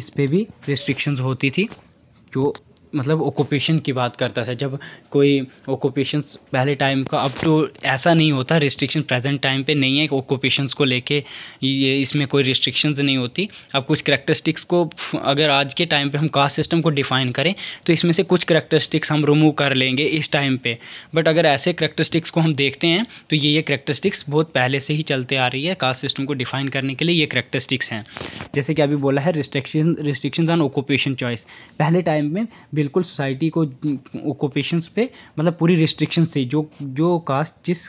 इस पर भी रिस्ट्रिक्शंस होती थी जो मतलब ऑक्यूपेशन की बात करता था जब कोई ओकुपेशन पहले टाइम का अब तो ऐसा नहीं होता रिस्ट्रिक्शन प्रेजेंट टाइम पे नहीं है कि को लेके ये इसमें कोई रिस्ट्रिक्शंस नहीं होती अब कुछ करेक्टरिस्टिक्स को अगर आज के टाइम पे हम कास्ट सिस्टम को डिफ़ाइन करें तो इसमें से कुछ करेक्टरिस्टिक्स हम रिमूव कर लेंगे इस टाइम पर बट अगर ऐसे करेक्टरिस्टिक्स को हम देखते हैं तो ये ये करेक्टरिस्टिक्स बहुत पहले से ही चलते आ रही है कास्ट सिस्टम को डिफ़ाइन करने के लिए ये करेक्टरिस्टिक्स हैं जैसे कि अभी बोला है restriction restriction on occupation choice पहले टाइम में बिल्कुल सोसाइटी को ओकोपेशंस पे मतलब पूरी रिस्ट्रिक्शंस थी जो जो कास्ट जिस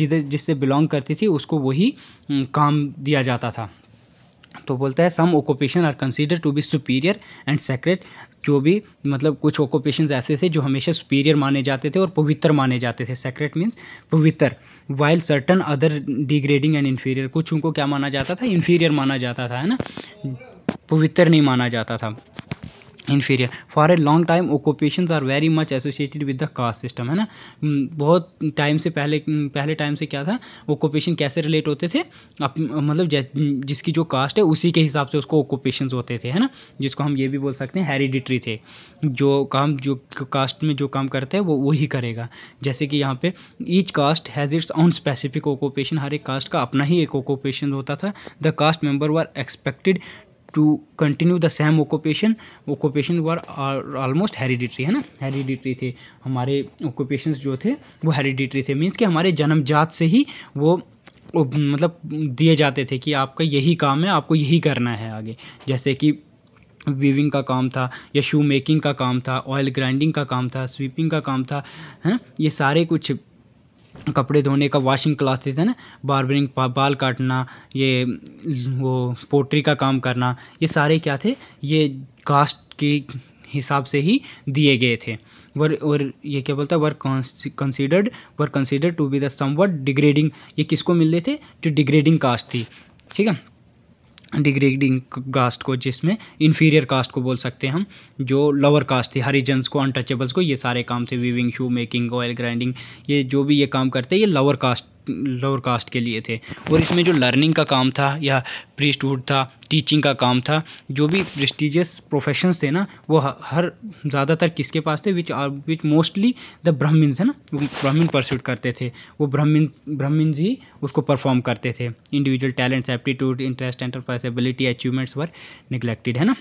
जिधर जिससे बिलोंग करती थी उसको वही काम दिया जाता था तो बोलता है some occupation are consider to be superior and sacred जो भी मतलब कुछ ऑक्यूपेशन ऐसे थे जो हमेशा सुपीरियर माने जाते थे और पवित्र माने जाते थे सेक्रेट मीन्स पवित्र while certain other degrading and inferior कुछ उनको क्या माना जाता था इन्फीरियर माना जाता था है ना पवित्र नहीं माना जाता था inferior for a long time occupation are very much associated with the caste system है ना hmm, बहुत टाइम से पहले hmm, पहले टाइम से क्या था ऑक्यूपेशन कैसे रिलेट होते थे अप, मतलब जिसकी जो कास्ट है उसी के हिसाब से उसको ऑक्यूपेशन होते थे है ना जिसको हम ये भी बोल सकते हैं हेरिडिट्री थे जो काम जो कास्ट में जो काम करते हैं वो वही करेगा जैसे कि यहाँ पे each caste has its own specific occupation हर एक कास्ट का अपना ही एक ऑक्यूपेशन होता था the caste member were expected to continue the same occupation occupation were almost hereditary है ना hereditary थे हमारे occupations जो थे वो hereditary थे means कि हमारे जन्मजात से ही वो मतलब दिए जाते थे कि आपका यही काम है आपको यही करना है आगे जैसे कि वीविंग का काम था या शू मेकिंग का काम था ऑयल ग्राइंडिंग का काम था स्वीपिंग का काम था है ना ये सारे कुछ कपड़े धोने का वॉशिंग क्लासेस है ना बार्बरिंग बाल काटना ये वो पोट्री का काम करना ये सारे क्या थे ये कास्ट के हिसाब से ही दिए गए थे वर और ये क्या बोलता है were considered were considered to be the some degrading ये किसको मिल रहे थे जो डिग्रेडिंग कास्ट थी ठीक है डिग्रेडिंग कास्ट को जिसमें इन्फीरियर कास्ट को बोल सकते हैं हम जो लोअर कास्ट थी हरिजन्स को अनटचेबल्स को ये सारे काम थे weaving shoe making oil grinding ये जो भी ये काम करते हैं ये लोअर कास्ट लोअर कास्ट के लिए थे और इसमें जो लर्निंग का काम था या प्रीस्टहुड था टीचिंग का काम था जो भी प्रेस्टिजियस प्रोफेशंस थे ना वो हर ज़्यादातर किसके पास थे which are which mostly the Brahmin है ना वो ब्राह्मिन परस्यूट करते थे वो ब्राह्मण ब्राह्मण ही उसको परफॉर्म करते थे individual talents aptitude interest enterprise ability achievements were neglected है ना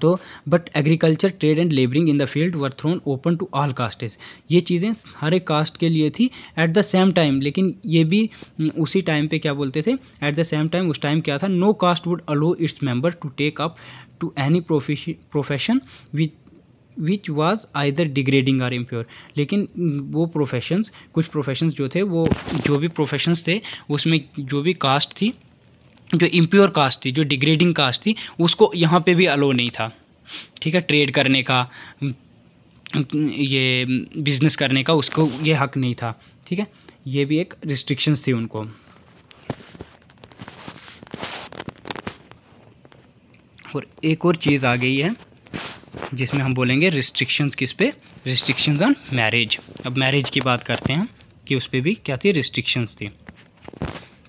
तो but agriculture trade and labouring in the field were thrown open to all castes ये चीज़ें हर एक कास्ट के लिए थी एट द सेम टाइम लेकिन ये भी उसी टाइम पे क्या बोलते थे एट द सेम टाइम उस टाइम क्या था no caste would allow its member to take up to any profession which which was either degrading or impure लेकिन वो प्रोफेशंस कुछ प्रोफेशंस जो थे वो जो भी प्रोफेशंस थे उसमें जो भी कास्ट थी जो इम्प्योर कास्ट थी जो डिग्रेडिंग कास्ट थी उसको यहाँ पे भी अलो नहीं था ठीक है ट्रेड करने का ये बिज़नेस करने का उसको ये हक नहीं था ठीक है ये भी एक रिस्ट्रिक्शंस थी उनको और एक और चीज़ आ गई है जिसमें हम बोलेंगे रिस्ट्रिक्शंस किस पे रिस्ट्रिक्शंस ऑन मैरिज अब मैरिज की बात करते हैं कि उस पर भी क्या थी रिस्ट्रिक्शंस थी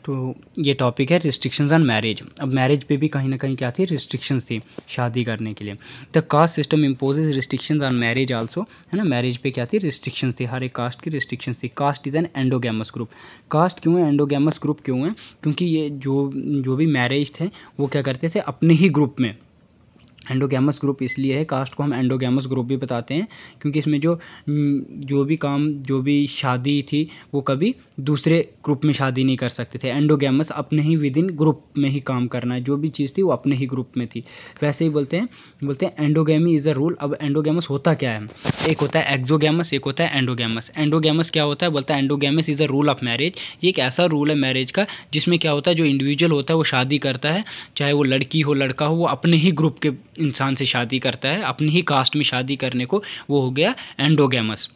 तो ये टॉपिक है रिस्ट्रिक्शंस ऑन मैरिज अब मैरिज पे भी कहीं ना कहीं क्या थी रिस्ट्रिक्शंस थी शादी करने के लिए the caste system imposes restrictions on marriage also है ना मैरिज पे क्या थी रिस्ट्रिक्शंस थी हर एक कास्ट की रिस्ट्रिक्शंस थी caste is an endogamous group caste क्यों है एंडोगेमस ग्रुप क्यों है क्योंकि ये जो जो भी मैरिज थे वो क्या करते थे अपने ही ग्रुप में एंडोगैमस ग्रुप इसलिए है कास्ट को हम एंडोगैमस ग्रुप भी बताते हैं क्योंकि इसमें जो हम्म, जो भी काम जो भी शादी थी वो कभी दूसरे ग्रुप में शादी नहीं कर सकते थे एंडोगैमस अपने ही विद इन ग्रुप में ही काम करना है जो भी चीज़ थी वो अपने ही ग्रुप में थी वैसे ही बोलते हैं बोलते हैं एंडोगैमी इज़ अ रूल अब एंडोगैमस होता क्या है एक होता है एक्जोगैमस एक होता है एंडोगैमस एंडोगैमस क्या होता है बोलता है endogamous is a rule of marriage ये एक ऐसा रूल है मैरिज का जिसमें क्या होता है जो इंडिविजुअल होता है वो शादी करता है चाहे वो लड़की हो लड़का हो वो अपने ही ग्रुप के इंसान से शादी करता है अपनी ही कास्ट में शादी करने को वो हो गया एंडोगेमस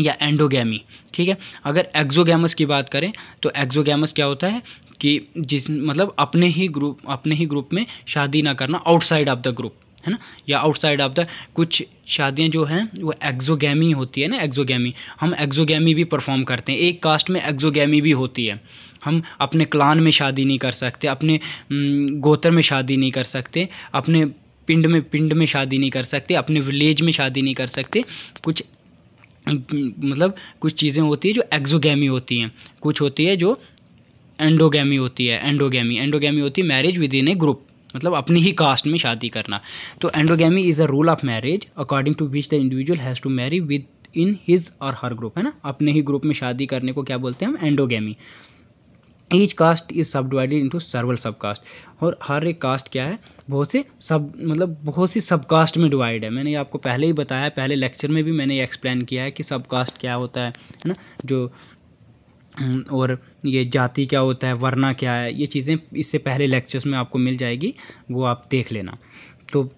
या एंडोगैमी ठीक है अगर एक्जोगेमस की बात करें तो एक्जोगेमस क्या होता है कि जिस मतलब अपने ही ग्रुप अपने ही ग्रुप में शादी ना करना आउटसाइड ऑफ द ग्रुप है ना या आउटसाइड ऑफ द कुछ शादियां जो हैं वो एक्जोगैमी होती है ना एक्जोगैमी हम एक्जोगैमी भी परफॉर्म करते हैं एक कास्ट में एक्जोगैमी भी होती है हम अपने क्लान में शादी नहीं कर सकते अपने गोत्र में शादी नहीं कर सकते अपने पिंड में पिंड में शादी नहीं कर सकते अपने विलेज में शादी नहीं कर सकते कुछ मतलब कुछ चीज़ें होती है जो एक्जोगैमी होती हैं कुछ होती है जो एंडोगैमी होती है एंडोगैमी एंडोगैमी होती है marriage within a group मतलब अपनी ही कास्ट में शादी करना तो endogamy is the rule of marriage according to which the individual has to marry within his और हर ग्रुप है ना अपने ही ग्रुप में शादी करने को क्या बोलते हैं हम endogamy each caste is sub divided into several sub caste और हर एक कास्ट क्या है बहुत से सब मतलब बहुत सी सब कास्ट में डिवाइड है मैंने आपको पहले ही बताया पहले लेक्चर में भी मैंने ये एक्सप्लेन किया है कि सब कास्ट क्या होता है है ना जो और ये जाति क्या होता है वरना क्या है ये चीज़ें इससे पहले लेक्चर्स में आपको मिल जाएगी वो आप देख लेना तो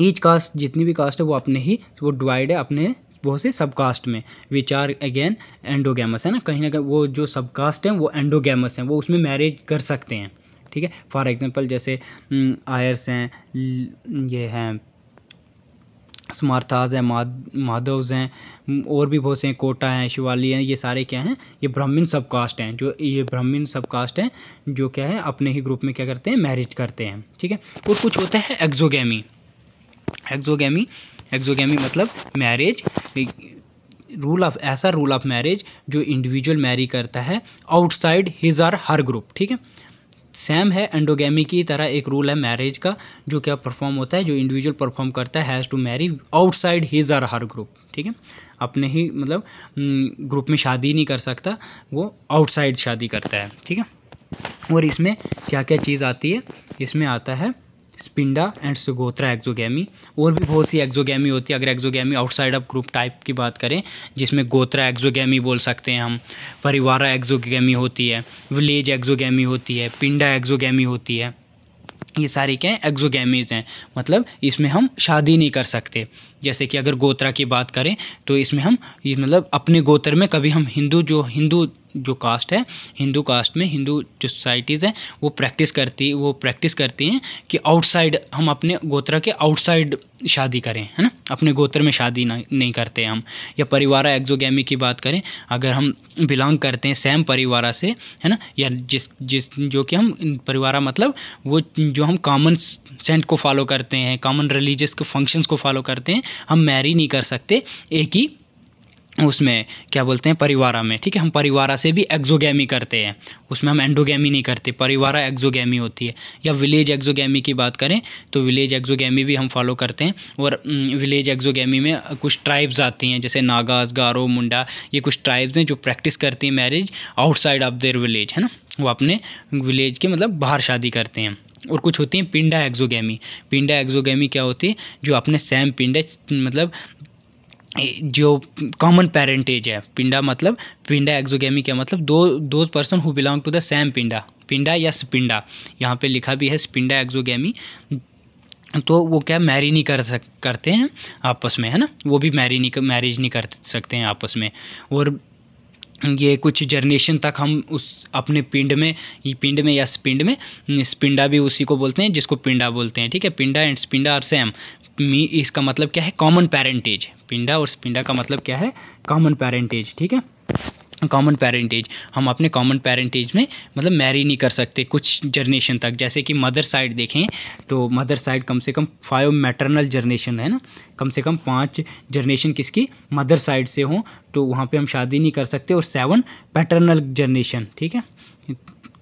ईच कास्ट जितनी भी कास्ट है वो अपने ही वो डिवाइड है अपने बहुत से सबकास्ट में विच आर अगेन एंडोगेमस है ना कहीं ना कहीं वो जो सबकास्ट हैं वो एंडोगेमस हैं वो उसमें मैरिज कर सकते हैं ठीक है फॉर एग्ज़ाम्पल जैसे आयर्स हम्म, हैं ये हैं स्मार्थाज हैं माधवज हैं और भी बहुत से कोटा हैं शिवाली हैं ये सारे क्या हैं ये ब्राह्मण सबकास्ट हैं जो ये ब्राह्मण सबकास्ट हैं जो क्या है अपने ही ग्रुप में क्या करते हैं मैरिज करते हैं ठीक है और कुछ होता है एक्जोगेमी एक्जोगेमी एक्जोगेमी मतलब मैरिज रूल ऑफ ऐसा रूल ऑफ मैरिज जो इंडिविजुअल मैरी करता है outside his or her group ठीक है सेम है एंडोगेमी की तरह एक रूल है मैरिज का जो क्या परफॉर्म होता है जो इंडिविजुअल परफॉर्म करता है has to marry outside his or her group ठीक है अपने ही मतलब ग्रुप हम्म, में शादी नहीं कर सकता वो आउटसाइड शादी करता है ठीक है और इसमें क्या क्या चीज़ आती है इसमें आता है स्पिंडा एंड सुगोत्रा एक्जोगैमी और भी बहुत सी एक्जोगैमी होती है अगर exogamy outside of group type की बात करें जिसमें गोत्रा एक्जोगैमी बोल सकते हैं हम परिवारा एक्जोगैमी होती है विलेज एक्जोगैमी होती है पिंडा एक्जोगैमी होती है ये सारी क्या हैं एक्जोगैमीज़ हैं मतलब इसमें हम शादी नहीं कर सकते जैसे कि अगर गोत्रा की बात करें तो इसमें हम मतलब अपने गोत्र में कभी हम हिंदू जो हिंदू जो कास्ट है हिंदू कास्ट में हिंदू जो सोसाइटीज़ हैं वो प्रैक्टिस करती वो प्रैक्टिस करती हैं कि आउटसाइड हम अपने गोत्रा के आउटसाइड शादी करें है ना अपने गोत्र में शादी ना नहीं करते हम या परिवार एग्जोगेमी की बात करें अगर हम बिलोंग करते हैं सेम परिवार से है ना या जिस जिस जो कि हम परिवार मतलब वो जो हम कॉमन सेंट को फॉलो करते हैं कॉमन रिलीजियस के फंक्शंस को फॉलो करते हैं हम मैरी नहीं कर सकते एक ही उसमें क्या बोलते हैं परिवारा में ठीक है हम परिवारा से भी एक्जोगैमी करते हैं उसमें हम एंडोगैमी नहीं करते परिवारा एक्जोगैमी होती है या विलेज एक्जोगैमी की बात करें तो विलेज एक्जोगैमी भी हम फॉलो करते हैं और विलेज एक्जोगैमी में कुछ ट्राइब्स आती हैं जैसे नागास गारो मुंडा ये कुछ ट्राइब्स हैं जो प्रैक्टिस करती हैं marriage outside of their village है ना वो अपने विलेज के मतलब बाहर शादी करते हैं और कुछ होती हैं पिंडा एक्जोगैमी पिंडा एक्जोगैमी क्या होती है जो अपने सेम पिंड मतलब जो कॉमन पेरेंटेज है पिंडा मतलब पिंडा एक्जोगेमी क्या मतलब दो दो person who belong to the same पिंडा पिंडा या स्पिंडा यहाँ पे लिखा भी है स्पिंडा एक्जोगेमी तो वो क्या मैरी नहीं कर सक करते हैं आपस में है ना वो भी मैरी नहीं मैरिज नहीं कर सकते हैं आपस में और ये कुछ जनरेशन तक हम उस अपने पिंड में पिंड में या स्पिंड में स्पिंडा भी उसी को बोलते हैं जिसको पिंडा बोलते हैं ठीक है पिंडा एंड स्पिंडा आर सेम मी इसका मतलब क्या है कॉमन पेरेंटेज पिंडा और पिंडा का मतलब क्या है कॉमन पेरेंटेज ठीक है कॉमन पेरेंटेज हम अपने कॉमन पेरेंटेज में मतलब मैरी नहीं कर सकते कुछ जनरेशन तक जैसे कि मदर साइड देखें तो मदर साइड कम से कम फाइव मैटरनल जनरेशन है ना कम से कम पाँच जनरेशन किसकी मदर साइड से हों तो वहाँ पे हम शादी नहीं कर सकते और सेवन पैटर्नल जनरेशन ठीक है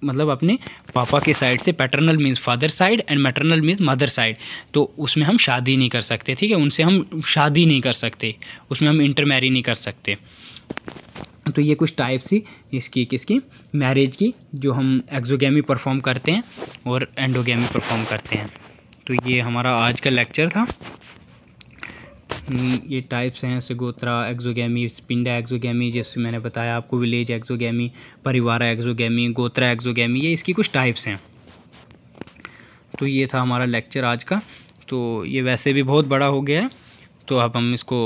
मतलब अपने पापा के साइड से paternal means father side and maternal means mother side तो उसमें हम शादी नहीं कर सकते ठीक है उनसे हम शादी नहीं कर सकते उसमें हम इंटरमैरी नहीं कर सकते तो ये कुछ टाइप्स ही इसकी किसकी मैरिज की जो हम एक्जोगेमी परफॉर्म करते हैं और एंडोगेमी परफॉर्म करते हैं तो ये हमारा आज का लेक्चर था ये टाइप्स हैं सगोत्रा एक्जोगी पिंडा एक्जोगैमी जैसे मैंने बताया आपको विलेज एक्जोगी परिवारा एक्जोगी गोत्रा एक्जोगी ये इसकी कुछ टाइप्स हैं तो ये था हमारा लेक्चर आज का तो ये वैसे भी बहुत बड़ा हो गया है तो अब हम इसको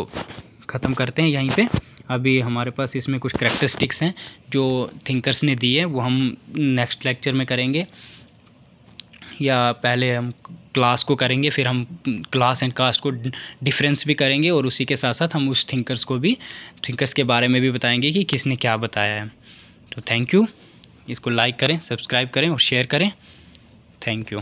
ख़त्म करते हैं यहीं पे अभी हमारे पास इसमें कुछ करेक्टरिस्टिक्स हैं जो थिंकर्स ने दिए वो हम नेक्स्ट लेक्चर में करेंगे या पहले हम क्लास को करेंगे फिर हम क्लास एंड कास्ट को डिफरेंस भी करेंगे और उसी के साथ साथ हम उस थिंकर्स को भी थिंकर्स के बारे में भी बताएंगे कि किसने क्या बताया है तो थैंक यू इसको लाइक करें सब्सक्राइब करें और शेयर करें थैंक यू